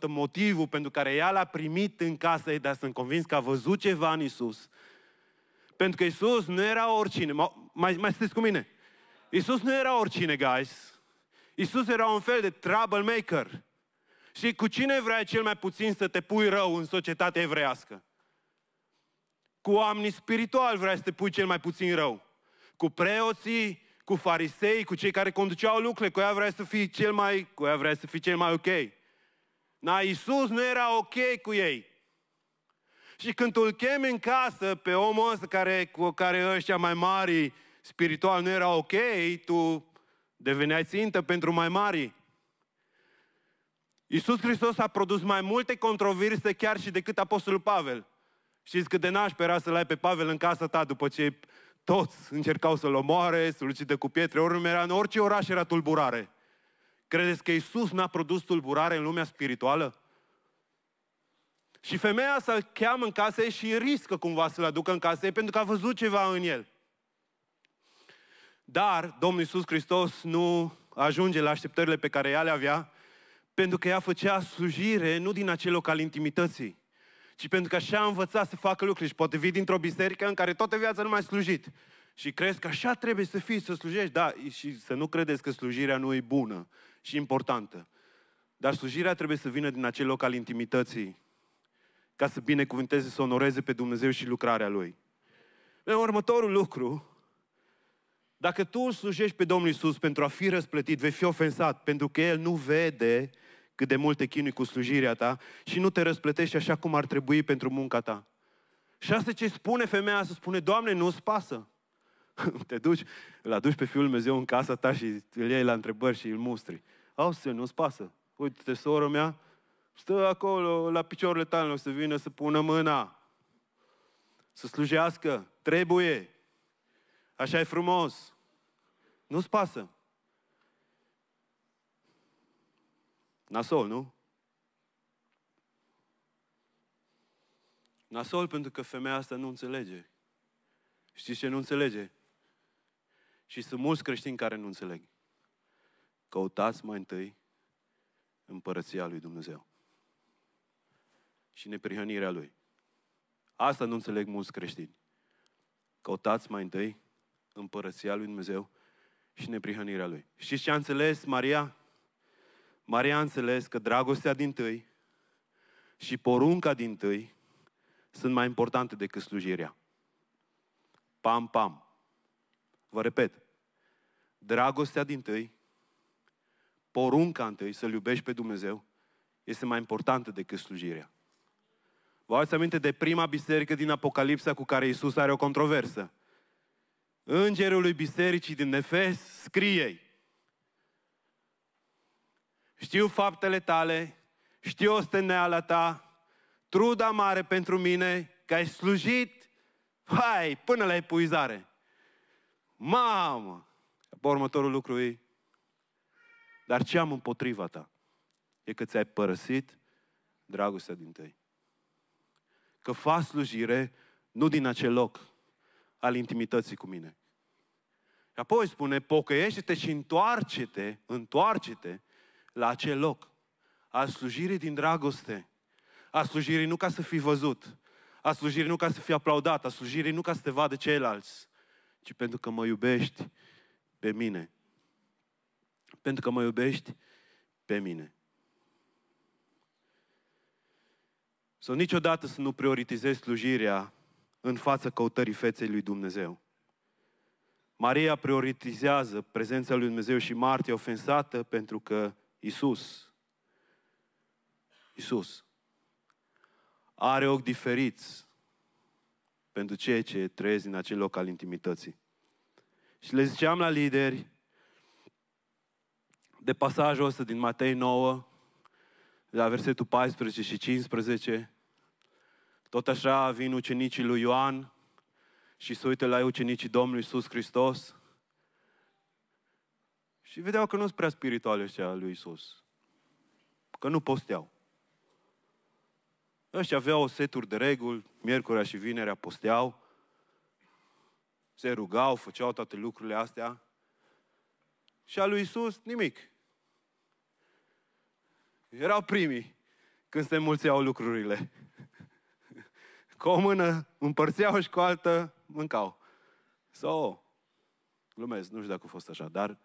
motivul pentru care ea l-a primit în casă, dar sunt convins că a văzut ceva în Isus pentru că Isus nu era oricine. Mai, mai sunteți cu mine? Isus nu era oricine, guys. Isus era un fel de troublemaker. Și cu cine vrea cel mai puțin să te pui rău în societatea evrească? Cu oamenii spirituali vrea să te pui cel mai puțin rău. Cu preoții, cu farisei, cu cei care conduceau lucrurile, cu ea vrea să fii cel mai, cu ea vrea să fii cel mai ok. Na, Isus nu era ok cu ei. Și când îl chemi în casă pe omul ăsta care, cu care ăștia mai mari spiritual nu era ok, tu deveneai țintă pentru mai mari. Iisus Hristos a produs mai multe controverse chiar și decât Apostolul Pavel. Știți cât de naș era să-l ai pe Pavel în casa ta după ce toți încercau să-l omoare, să-l ucide cu pietre, ori era în orice oraș era tulburare. Credeți că Iisus n-a produs tulburare în lumea spirituală? Și femeia să-l cheamă în casă și riscă cumva să-l aducă în casă pentru că a văzut ceva în el. Dar Domnul Iisus Hristos nu ajunge la așteptările pe care ea le avea, pentru că ea făcea slujire nu din acel loc al intimității, ci pentru că așa a învățat să facă lucruri. Și poate vii dintr-o biserică în care toată viața nu mai slujit. Și crezi că așa trebuie să fii, să slujești, da, și să nu credeți că slujirea nu e bună și importantă. Dar slujirea trebuie să vină din acel loc al intimității ca să binecuvânteze, să onoreze pe Dumnezeu și lucrarea Lui. În Următorul lucru, dacă tu slujești pe Domnul Isus pentru a fi răsplătit, vei fi ofensat, pentru că El nu vede cât de mult te chinui cu slujirea ta și nu te răsplătești așa cum ar trebui pentru munca ta. Și asta ce spune femeia, să spune, Doamne, nu-ți pasă. te duci, îl aduci pe Fiul Dumnezeu în casa ta și îl iei la întrebări și îl mustri. Au să nu-ți pasă. Uite, soră mea, Stă acolo la picioarele tale, să vină să pună mâna, să slujească, trebuie, așa e frumos. Nu-ți pasă. Nasol, nu? Nasol pentru că femeia asta nu înțelege. Știți ce nu înțelege? Și sunt mulți creștini care nu înțeleg. Căutați mai întâi împărăția lui Dumnezeu și neprihănirea Lui. Asta nu înțeleg mulți creștini. Căutați mai întâi împărăția Lui Dumnezeu și neprihănirea Lui. Și ce a înțeles Maria? Maria a înțeles că dragostea din tâi și porunca din tâi sunt mai importante decât slujirea. Pam, pam. Vă repet. Dragostea din tâi, porunca întâi să-L iubești pe Dumnezeu, este mai importantă decât slujirea. Vă să aminte de prima biserică din Apocalipsa cu care Isus are o controversă. Îngerului bisericii din Efes scrie Știu faptele tale, știu osteneala ta, truda mare pentru mine, că ai slujit, hai, până la epuizare. Mamă! Apoi următorul lucru e, dar ce am împotriva ta? E că ți-ai părăsit dragostea din tăi că fac slujire nu din acel loc al intimității cu mine. Și apoi spune, pocăiește-te și întoarce-te, întoarce-te la acel loc al slujirii din dragoste, a slujirii nu ca să fii văzut, a slujirii nu ca să fii aplaudat, a slujirii nu ca să te vadă ceilalți, ci pentru că mă iubești pe mine. Pentru că mă iubești pe mine. Să niciodată să nu prioritizezi slujirea în fața căutării feței lui Dumnezeu. Maria prioritizează prezența lui Dumnezeu și Marte ofensată pentru că Isus, Isus, are ochi diferiți pentru ceea ce trăiesc în acel loc al intimității. Și le ziceam la lideri de pasajul ăsta din Matei 9, la versetul 14 și 15, tot așa vin ucenicii lui Ioan și se uită la ucenicii Domnului Iisus Hristos și vedeau că nu sunt prea spirituale ăștia lui Iisus. Că nu posteau. Ăștia aveau o seturi de reguli, miercurea și vinerea posteau, se rugau, făceau toate lucrurile astea. Și a lui Iisus nimic. Erau primii când se mulțeau lucrurile. Cu o mână împărțeau și cu altă mâncau. So, glumez, nu știu dacă a fost așa, dar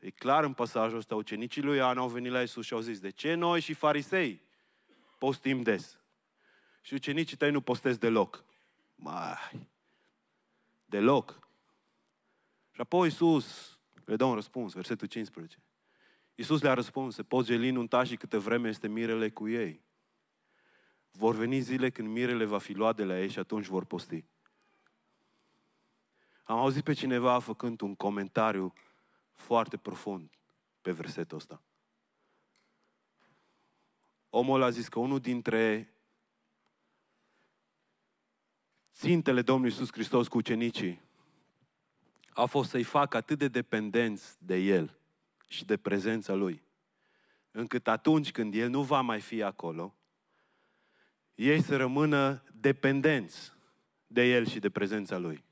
e clar în pasajul ăsta, ucenicii lui Ioan au venit la Isus și au zis, de ce noi și farisei postim des? Și ucenicii tăi nu postez deloc. Mai, deloc. Și apoi Isus le dă un răspuns, versetul 15. Isus le-a răspuns, se pot geli în un și câte vreme este mirele cu ei. Vor veni zile când mirele va fi luat de la ei și atunci vor posti. Am auzit pe cineva făcând un comentariu foarte profund pe versetul ăsta. Omul a zis că unul dintre țintele Domnului Iisus Hristos cu ucenicii a fost să-i facă atât de dependenți de El și de prezența Lui, încât atunci când El nu va mai fi acolo, ei să rămână dependenți de El și de prezența Lui.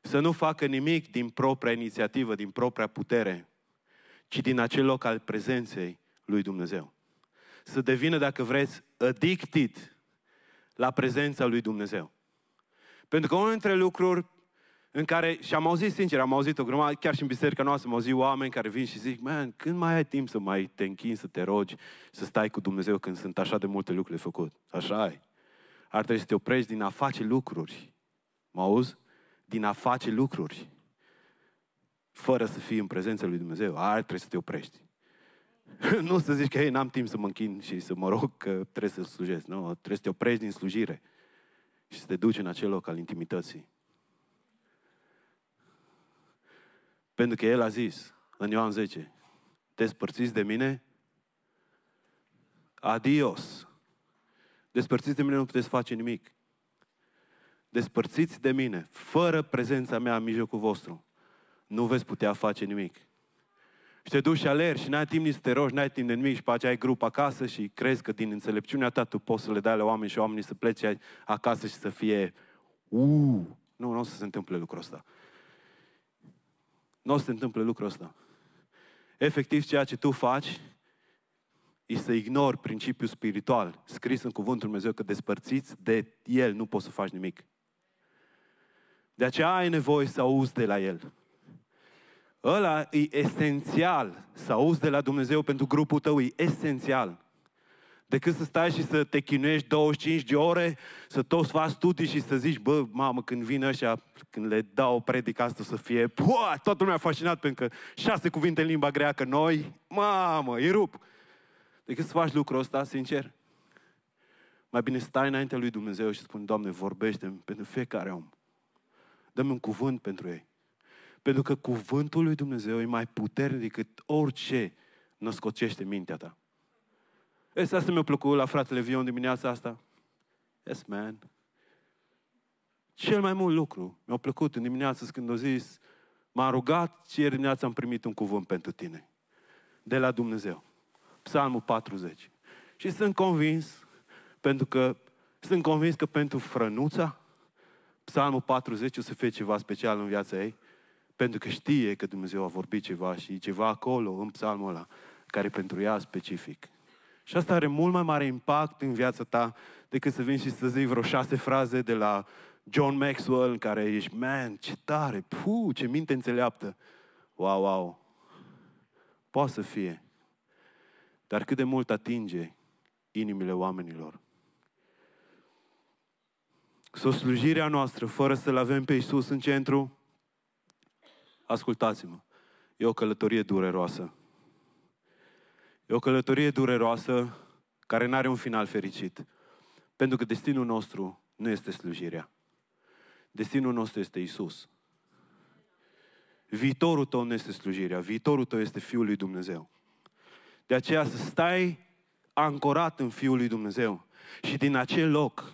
Să nu facă nimic din propria inițiativă, din propria putere, ci din acel loc al prezenței lui Dumnezeu. Să devină, dacă vreți, addicted la prezența lui Dumnezeu. Pentru că unul dintre lucruri în care, și am auzit sincer, am auzit o grămadă, chiar și în biserica noastră am auzit oameni care vin și zic, man, când mai ai timp să mai te închini, să te rogi, să stai cu Dumnezeu când sunt așa de multe lucruri de făcut? Așa ai. Ar trebui să te oprești din a face lucruri. Mă auzi? Din a face lucruri. Fără să fii în prezența lui Dumnezeu. Ar trebui să te oprești. nu să zici că, hei, n-am timp să mă închin și să mă rog că trebuie să slujesc. Nu, trebuie să te oprești din slujire. Și să te duci în acel loc al intimității Pentru că El a zis în Ioan 10, despărțiți de mine, adios. Despărțiți de mine, nu puteți face nimic. Despărțiți de mine, fără prezența mea în mijlocul vostru, nu veți putea face nimic. Și te duci și alergi și n-ai timp nici să te rogi, n-ai timp de nimic și pe aceea ai grup acasă și crezi că din înțelepciunea ta tu poți să le dai la oameni și oamenii să plece acasă și să fie uuu. Nu, nu o să se întâmple lucrul ăsta nu o să se întâmple lucrul ăsta. Efectiv, ceea ce tu faci e să ignori principiul spiritual scris în Cuvântul Dumnezeu că despărțiți de El nu poți să faci nimic. De aceea ai nevoie să auzi de la El. Ăla e esențial, să auzi de la Dumnezeu pentru grupul tău, e esențial. Decât să stai și să te chinuiești 25 de ore, să toți faci studii și să zici, bă, mamă, când vin ăștia, când le dau o predică asta să fie, bă, toată lumea fascinat pentru că șase cuvinte în limba greacă noi, mamă, îi rup. Decât să faci lucrul ăsta, sincer, mai bine stai înainte lui Dumnezeu și spune, Doamne, vorbește pentru fiecare om. Dă-mi un cuvânt pentru ei. Pentru că cuvântul lui Dumnezeu e mai puternic decât orice născocește mintea ta. Vezi, asta mi-a plăcut la fratele Vion dimineața asta. Yes, man. Cel mai mult lucru mi-a plăcut în dimineața când a zis m-a rugat și ieri dimineața am primit un cuvânt pentru tine. De la Dumnezeu. Psalmul 40. Și sunt convins, pentru că sunt convins că pentru frănuța, Psalmul 40 o să fie ceva special în viața ei, pentru că știe că Dumnezeu a vorbit ceva și ceva acolo, în psalmul ăla, care pentru ea specific. Și asta are mult mai mare impact în viața ta decât să vin și să zic vreo șase fraze de la John Maxwell, în care ești, man, ce tare, puh, ce minte înțeleaptă. Wow, wow. Poate să fie. Dar cât de mult atinge inimile oamenilor. Să slujirea noastră, fără să-L avem pe Iisus în centru, ascultați-mă, e o călătorie dureroasă. E o călătorie dureroasă care nu are un final fericit. Pentru că destinul nostru nu este slujirea. Destinul nostru este Isus. Viitorul tău nu este slujirea, viitorul tău este Fiul lui Dumnezeu. De aceea să stai ancorat în Fiul lui Dumnezeu și din acel loc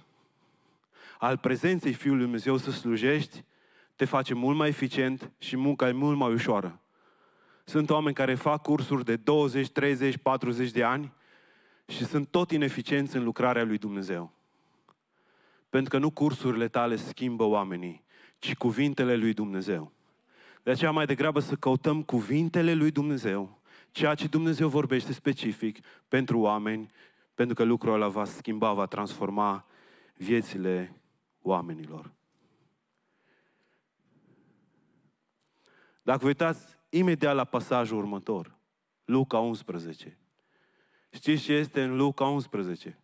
al prezenței Fiului Dumnezeu să slujești, te face mult mai eficient și munca e mult mai ușoară. Sunt oameni care fac cursuri de 20, 30, 40 de ani și sunt tot ineficienți în lucrarea lui Dumnezeu. Pentru că nu cursurile tale schimbă oamenii, ci cuvintele lui Dumnezeu. De aceea mai degrabă să căutăm cuvintele lui Dumnezeu, ceea ce Dumnezeu vorbește specific pentru oameni, pentru că lucrul ăla va schimba, va transforma viețile oamenilor. Dacă vă uitați imediat la pasajul următor. Luca 11. Știți ce este în Luca 11?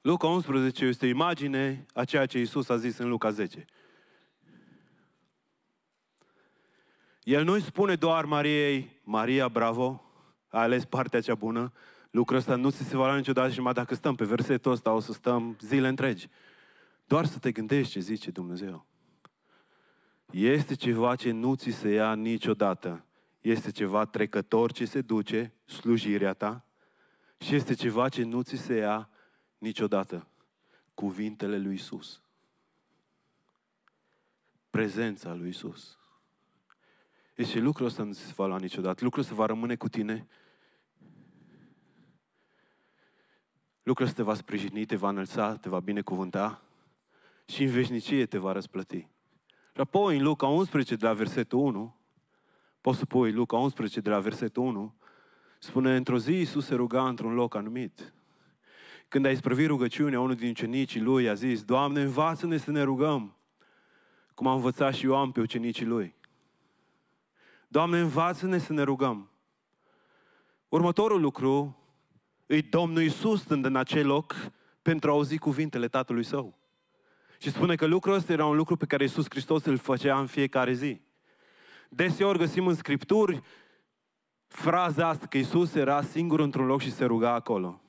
Luca 11 este o imagine a ceea ce Iisus a zis în Luca 10. El nu-i spune doar Mariei, Maria, bravo, a ales partea cea bună, lucrul ăsta nu se va lua niciodată și numai dacă stăm pe versetul ăsta o să stăm zile întregi. Doar să te gândești ce zice Dumnezeu. Este ceva ce nu ți se ia niciodată. Este ceva trecător ce se duce, slujirea ta, și este ceva ce nu ți se ia niciodată. Cuvintele lui Isus. Prezența lui Isus. E și lucrul ăsta nu se va lua niciodată. Lucrul ăsta va rămâne cu tine. Lucrul ăsta te va sprijini, te va înălța, te va binecuvânta și în veșnicie te va răsplăti. Și apoi în Luca 11 de la versetul 1, poți să pui Luca 11 de la versetul 1, spune, într-o zi Iisus se ruga într-un loc anumit. Când a isprăvit rugăciunea, unul din ucenicii lui a zis, Doamne, învață-ne să ne rugăm, cum a învățat și eu am pe ucenicii lui. Doamne, învață-ne să ne rugăm. Următorul lucru îi Domnul Iisus stând în acel loc pentru a auzi cuvintele Tatălui Său. Și spune că lucrul ăsta era un lucru pe care Iisus Hristos îl făcea în fiecare zi. Deseori găsim în Scripturi fraza asta, că Iisus era singur într-un loc și se ruga acolo.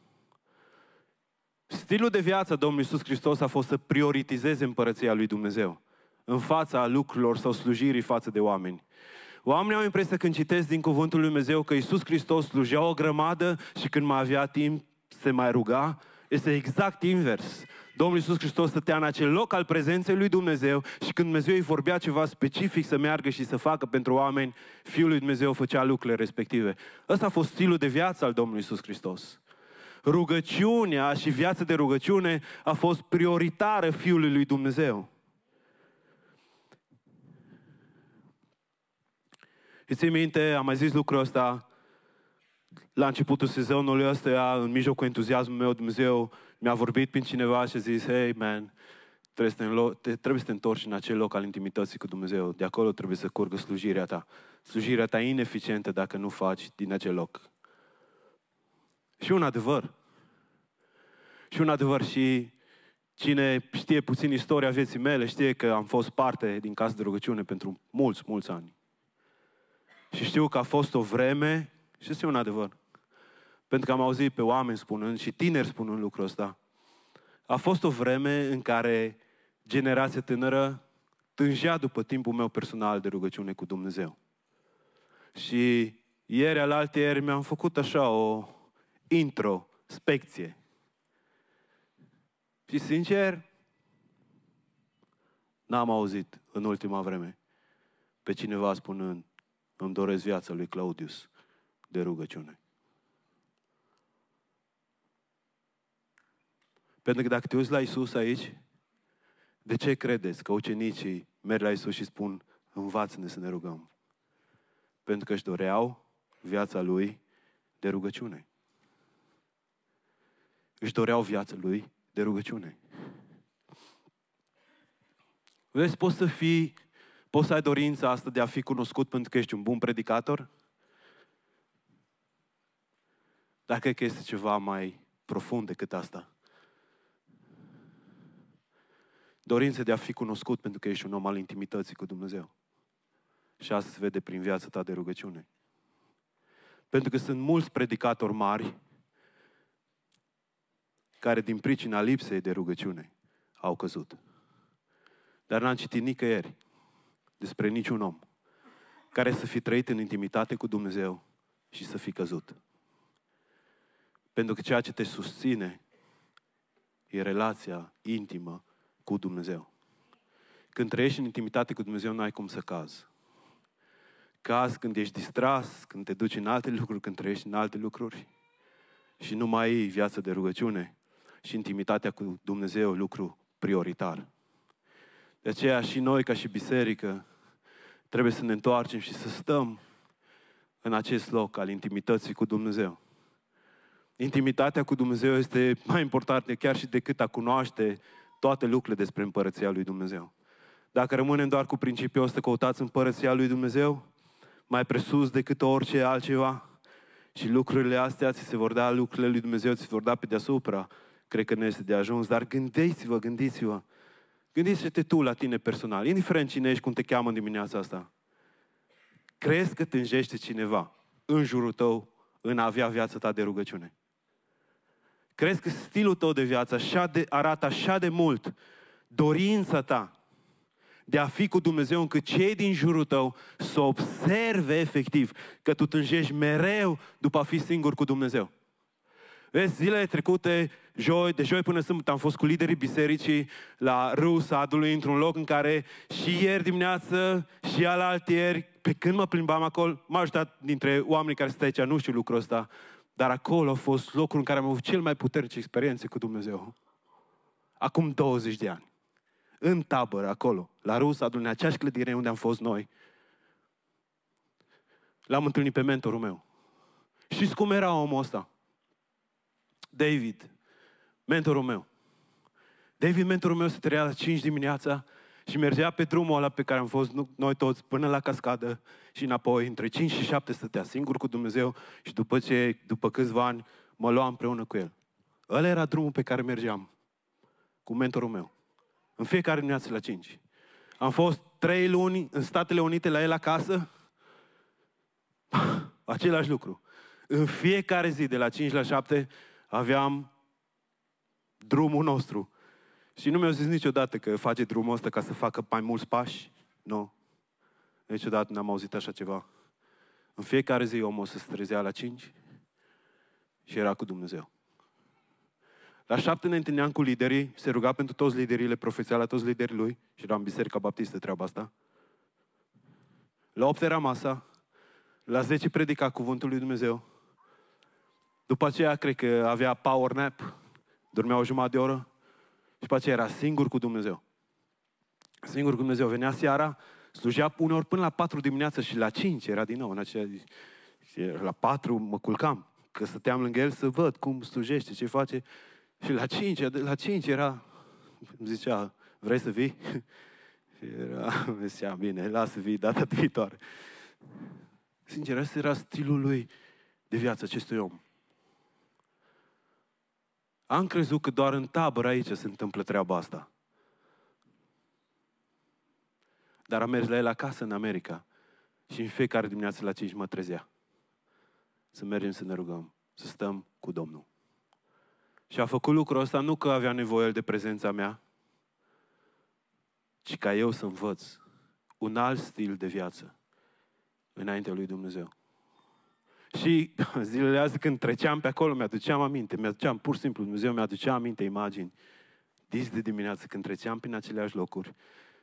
Stilul de viață Domnului Iisus Hristos a fost să prioritizeze împărăția lui Dumnezeu în fața lucrurilor sau slujirii față de oameni. Oamenii au impresia când citesc din cuvântul lui Dumnezeu că Iisus Hristos slujea o grămadă și când mai avea timp se mai ruga, este exact invers. Domnul Iisus Hristos stătea în acel loc al prezenței lui Dumnezeu și când Dumnezeu îi vorbea ceva specific să meargă și să facă pentru oameni, Fiul lui Dumnezeu făcea lucrurile respective. Ăsta a fost stilul de viață al Domnului Iisus Hristos. Rugăciunea și viața de rugăciune a fost prioritară Fiului lui Dumnezeu. Îți minte, am mai zis lucrul ăsta la începutul sezonului ăsta, în mijlocul entuziasmului meu, Dumnezeu mi-a vorbit prin cineva și a zis, hey man, trebuie să, te înlo- te, trebuie să te întorci în acel loc al intimității cu Dumnezeu. De acolo trebuie să curgă slujirea ta. Slujirea ta e ineficientă dacă nu faci din acel loc. Și un adevăr. Și un adevăr. Și cine știe puțin istoria vieții mele știe că am fost parte din casă de rugăciune pentru mulți, mulți ani. Și știu că a fost o vreme, și este un adevăr, pentru că am auzit pe oameni spunând și tineri spunând lucrul ăsta. A fost o vreme în care generația tânără tângea după timpul meu personal de rugăciune cu Dumnezeu. Și ieri, alaltă ieri, mi-am făcut așa o introspecție. Și sincer, n-am auzit în ultima vreme pe cineva spunând îmi doresc viața lui Claudius de rugăciune. Pentru că dacă te uiți la Isus aici, de ce credeți că ucenicii merg la Isus și spun, învață-ne să ne rugăm? Pentru că își doreau viața lui de rugăciune. Își doreau viața lui de rugăciune. Vezi, poți să fii, poți să ai dorința asta de a fi cunoscut pentru că ești un bun predicator? Dacă cred că este ceva mai profund decât asta. Dorință de a fi cunoscut pentru că ești un om al intimității cu Dumnezeu. Și asta se vede prin viața ta de rugăciune. Pentru că sunt mulți predicatori mari care din pricina lipsei de rugăciune au căzut. Dar n-am citit nicăieri despre niciun om care să fi trăit în intimitate cu Dumnezeu și să fi căzut. Pentru că ceea ce te susține e relația intimă cu Dumnezeu. Când trăiești în intimitate cu Dumnezeu, nu ai cum să cazi. Caz când ești distras, când te duci în alte lucruri, când trăiești în alte lucruri și nu mai ai viață de rugăciune și intimitatea cu Dumnezeu lucru prioritar. De aceea și noi, ca și biserică, trebuie să ne întoarcem și să stăm în acest loc al intimității cu Dumnezeu. Intimitatea cu Dumnezeu este mai importantă chiar și decât a cunoaște toate lucrurile despre împărăția lui Dumnezeu. Dacă rămânem doar cu principiul ăsta, căutați împărăția lui Dumnezeu, mai presus decât orice altceva, și lucrurile astea ți se vor da, lucrurile lui Dumnezeu ți se vor da pe deasupra, cred că nu este de ajuns, dar gândiți-vă, gândiți-vă. Gândiți-te tu la tine personal, indiferent cine ești, cum te cheamă în dimineața asta. Crezi că tânjește cineva în jurul tău în a avea viața ta de rugăciune? Crezi că stilul tău de viață așa de, arată așa de mult dorința ta de a fi cu Dumnezeu încât cei din jurul tău să observe efectiv că tu tânjești mereu după a fi singur cu Dumnezeu. Vezi, zilele trecute, joi, de joi până sâmbătă, am fost cu liderii bisericii la râul sadului, într-un loc în care și ieri dimineață, și alaltieri, pe când mă plimbam acolo, m-a ajutat dintre oamenii care stă aici, nu știu lucrul ăsta, dar acolo a fost locul în care am avut cel mai puternice experiențe cu Dumnezeu. Acum 20 de ani. În tabără, acolo, la Rusa, în aceeași clădire unde am fost noi. L-am întâlnit pe mentorul meu. Și cum era omul ăsta? David, mentorul meu. David, mentorul meu, se trăia la 5 dimineața, și mergea pe drumul ăla pe care am fost noi toți până la cascadă și înapoi, între 5 și 7 stătea singur cu Dumnezeu și după ce, după câțiva ani, mă lua împreună cu el. Ăla era drumul pe care mergeam cu mentorul meu. În fiecare dimineață la 5. Am fost trei luni în Statele Unite la el acasă. Același lucru. În fiecare zi, de la 5 la 7, aveam drumul nostru și nu mi-au zis niciodată că face drumul ăsta ca să facă mai mulți pași. Nu. Niciodată n-am auzit așa ceva. În fiecare zi omul se trezea la 5 și era cu Dumnezeu. La șapte ne întâlneam cu liderii, se ruga pentru toți liderii, le toți liderii lui și eram biserica baptistă treaba asta. La opt era masa, la zece predica cuvântul lui Dumnezeu. După aceea, cred că avea power nap, dormea o jumătate de oră, și pe aceea era singur cu Dumnezeu. Singur cu Dumnezeu. Venea seara, slujea uneori până la 4 dimineața și la 5 era din nou. În aceea, la 4 mă culcam, că stăteam lângă el să văd cum slujește, ce face. Și la 5, la 5 era, îmi zicea, vrei să vii? Și era, zicea, bine, lasă vii data viitoare. Sincer, asta era stilul lui de viață acestui om. Am crezut că doar în tabără aici se întâmplă treaba asta. Dar am mers la el acasă în America și în fiecare dimineață la 5 mă trezea. Să mergem să ne rugăm, să stăm cu Domnul. Și a făcut lucrul ăsta nu că avea nevoie el de prezența mea, ci ca eu să învăț un alt stil de viață înaintea lui Dumnezeu. Și zilele azi când treceam pe acolo, mi-aduceam aminte, mi-aduceam pur și simplu, Dumnezeu mi-aducea aminte imagini. Dis de dimineață, când treceam prin aceleași locuri,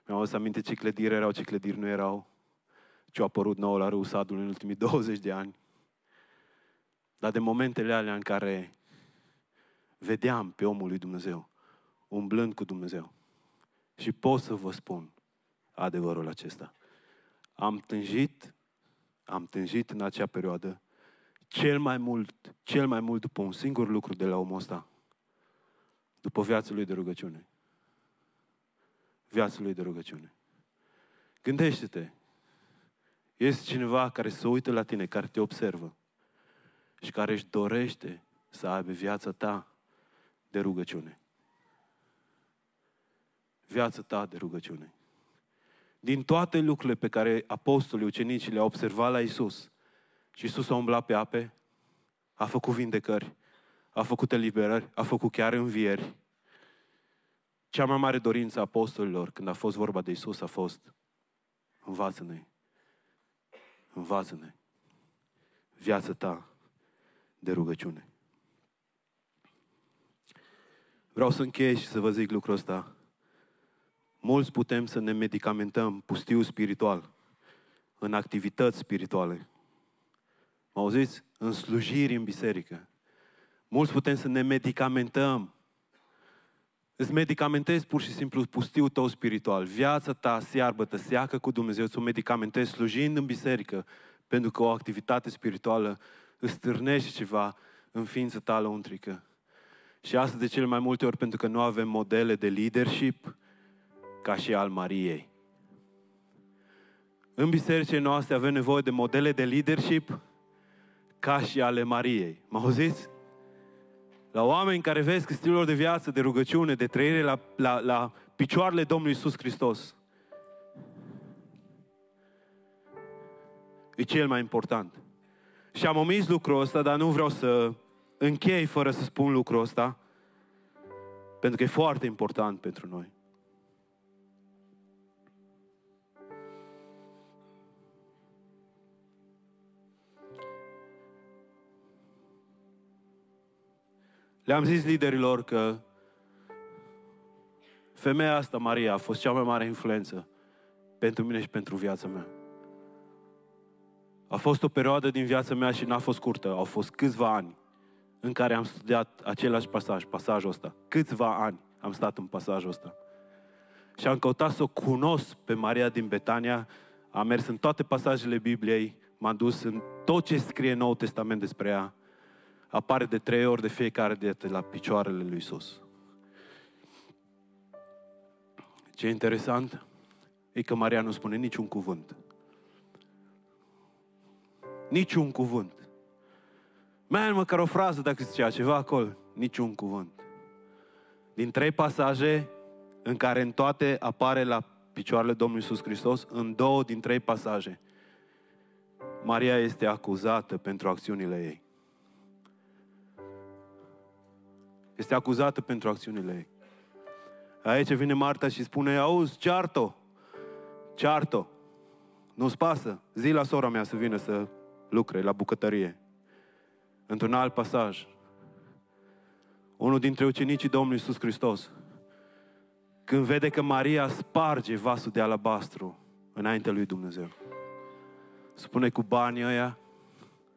mi-am adus aminte ce clădiri erau, ce clădiri nu erau, ce au apărut nou la Râul în ultimii 20 de ani. Dar de momentele alea în care vedeam pe omul lui Dumnezeu, umblând cu Dumnezeu. Și pot să vă spun adevărul acesta. Am tânjit, am tânjit în acea perioadă cel mai mult, cel mai mult după un singur lucru de la omul ăsta. După viața lui de rugăciune. Viața lui de rugăciune. Gândește-te. Este cineva care se uită la tine, care te observă și care își dorește să aibă viața ta de rugăciune. Viața ta de rugăciune. Din toate lucrurile pe care apostolii, ucenicii le-au observat la Isus, și Iisus a umblat pe ape, a făcut vindecări, a făcut eliberări, a făcut chiar învieri. Cea mai mare dorință a apostolilor când a fost vorba de Isus a fost învață-ne, învață-ne viața ta de rugăciune. Vreau să închei și să vă zic lucrul ăsta. Mulți putem să ne medicamentăm pustiu spiritual, în activități spirituale, Mă auziți? În slujiri în biserică. Mulți putem să ne medicamentăm. Îți medicamentezi pur și simplu pustiul tău spiritual. Viața ta searbătă, seacă cu Dumnezeu, îți o medicamentezi slujind în biserică, pentru că o activitate spirituală îți stârnește ceva în ființă ta lăuntrică. Și asta de cele mai multe ori pentru că nu avem modele de leadership ca și al Mariei. În bisericile noastre avem nevoie de modele de leadership ca și ale Mariei. Mă auziți? La oameni care vezi că stilul de viață, de rugăciune, de trăire la, la, la picioarele Domnului Isus Hristos. E cel mai important. Și am omis lucrul ăsta, dar nu vreau să închei fără să spun lucrul ăsta, pentru că e foarte important pentru noi. Le-am zis liderilor că femeia asta, Maria, a fost cea mai mare influență pentru mine și pentru viața mea. A fost o perioadă din viața mea și n-a fost curtă, au fost câțiva ani în care am studiat același pasaj, pasajul ăsta. Câțiva ani am stat în pasajul ăsta. Și am căutat să o cunosc pe Maria din Betania, am mers în toate pasajele Bibliei, m-am dus în tot ce scrie Noul Testament despre ea apare de trei ori de fiecare dată la picioarele lui Isus. Ce interesant e că Maria nu spune niciun cuvânt. Niciun cuvânt. Mai măcar o frază dacă zicea ceva acolo. Niciun cuvânt. Din trei pasaje în care în toate apare la picioarele Domnului Iisus Hristos, în două din trei pasaje, Maria este acuzată pentru acțiunile ei. Este acuzată pentru acțiunile ei. Aici vine Marta și spune, auzi, cearto, cearto, nu-ți pasă, zi la sora mea să vină să lucre la bucătărie. Într-un alt pasaj, unul dintre ucenicii Domnului Iisus Hristos, când vede că Maria sparge vasul de alabastru înaintea lui Dumnezeu, spune cu banii ăia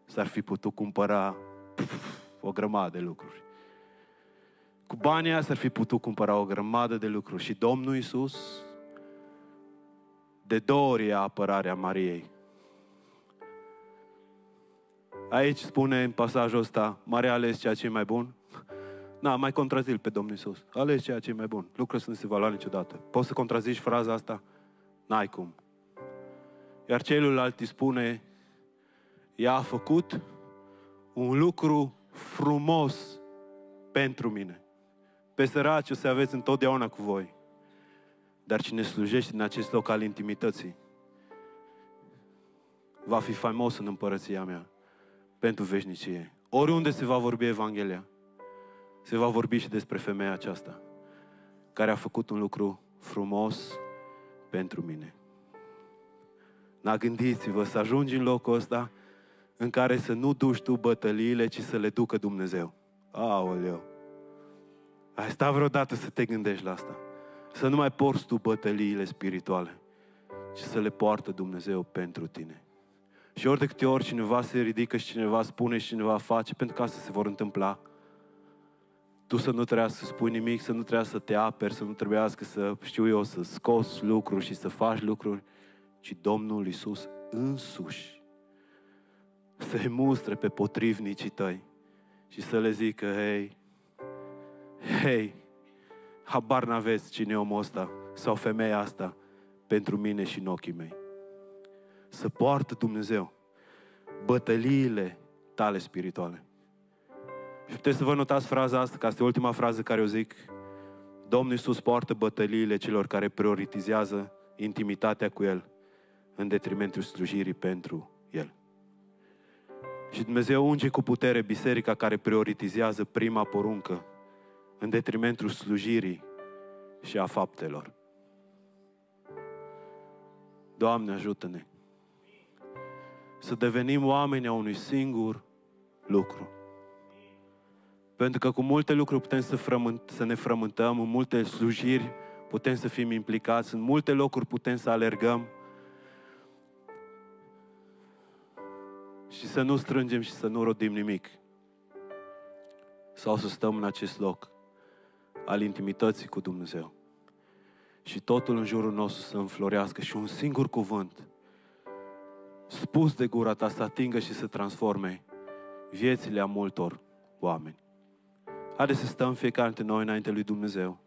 s-ar fi putut cumpăra pf, o grămadă de lucruri. Cu banii s ar fi putut cumpăra o grămadă de lucruri. Și Domnul Iisus de două ori e apărarea Mariei. Aici spune în pasajul ăsta, Maria a ales ceea ce e mai bun. Na, mai contrazil pe Domnul Iisus. Ales ceea ce e mai bun. Lucrurile nu se va lua niciodată. Poți să contrazici fraza asta? N-ai cum. Iar celălalt îi spune, ea a făcut un lucru frumos pentru mine pe săraci o să aveți întotdeauna cu voi. Dar cine slujește în acest loc al intimității, va fi faimos în împărăția mea pentru veșnicie. Oriunde se va vorbi Evanghelia, se va vorbi și despre femeia aceasta, care a făcut un lucru frumos pentru mine. Na gândiți-vă să ajungi în locul ăsta în care să nu duci tu bătăliile, ci să le ducă Dumnezeu. Aoleu! Ai stat vreodată să te gândești la asta? Să nu mai porți tu bătăliile spirituale, ci să le poartă Dumnezeu pentru tine. Și ori de câte ori cineva se ridică și cineva spune și cineva face, pentru că asta se vor întâmpla, tu să nu trebuia să spui nimic, să nu trebuia să te aperi, să nu trebuiască să, știu eu, să scoți lucruri și să faci lucruri, ci Domnul Iisus însuși să-i mustre pe potrivnicii tăi și să le zică, hei, hei, habar n-aveți cine e omul ăsta sau femeia asta pentru mine și în ochii mei. Să poartă Dumnezeu bătăliile tale spirituale. Și puteți să vă notați fraza asta, că asta e ultima frază care o zic. Domnul Iisus poartă bătăliile celor care prioritizează intimitatea cu El în detrimentul slujirii pentru El. Și Dumnezeu unge cu putere biserica care prioritizează prima poruncă în detrimentul slujirii și a faptelor. Doamne, ajută-ne să devenim oameni a unui singur lucru. Pentru că cu multe lucruri putem să, frământ, să ne frământăm, în multe slujiri putem să fim implicați, în multe locuri putem să alergăm și să nu strângem și să nu rodim nimic. Sau să stăm în acest loc al intimității cu Dumnezeu. Și totul în jurul nostru să înflorească și un singur cuvânt spus de gura ta să atingă și să transforme viețile a multor oameni. Haideți să stăm fiecare dintre noi înainte lui Dumnezeu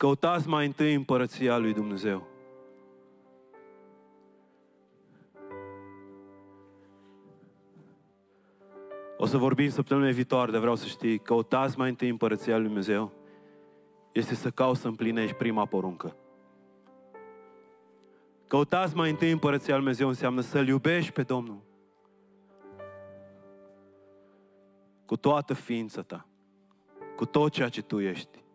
Căutați mai întâi împărăția lui Dumnezeu. O să vorbim săptămâna viitoare, dar vreau să știi, căutați mai întâi împărăția lui Dumnezeu este să cauți să împlinești prima poruncă. Căutați mai întâi împărăția lui Dumnezeu înseamnă să-L iubești pe Domnul. Cu toată ființa ta, cu tot ceea ce tu ești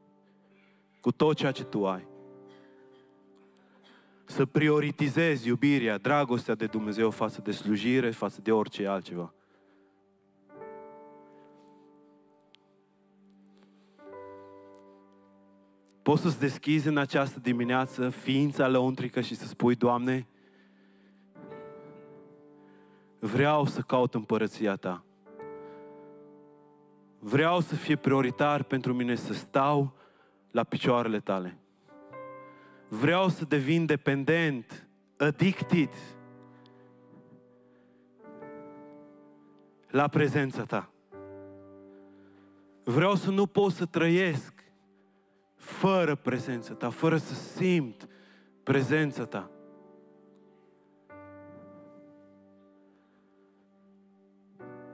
cu tot ceea ce tu ai. Să prioritizezi iubirea, dragostea de Dumnezeu față de slujire, față de orice altceva. Poți să-ți deschizi în această dimineață ființa lăuntrică și să spui, Doamne, vreau să caut împărăția Ta. Vreau să fie prioritar pentru mine să stau la picioarele tale. Vreau să devin dependent, addicted la prezența ta. Vreau să nu pot să trăiesc fără prezența ta, fără să simt prezența ta.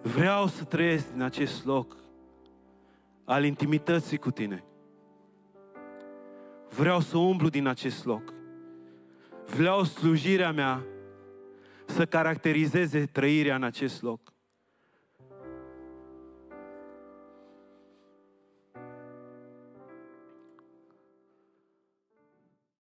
Vreau să trăiesc în acest loc al intimității cu tine vreau să umblu din acest loc. Vreau slujirea mea să caracterizeze trăirea în acest loc.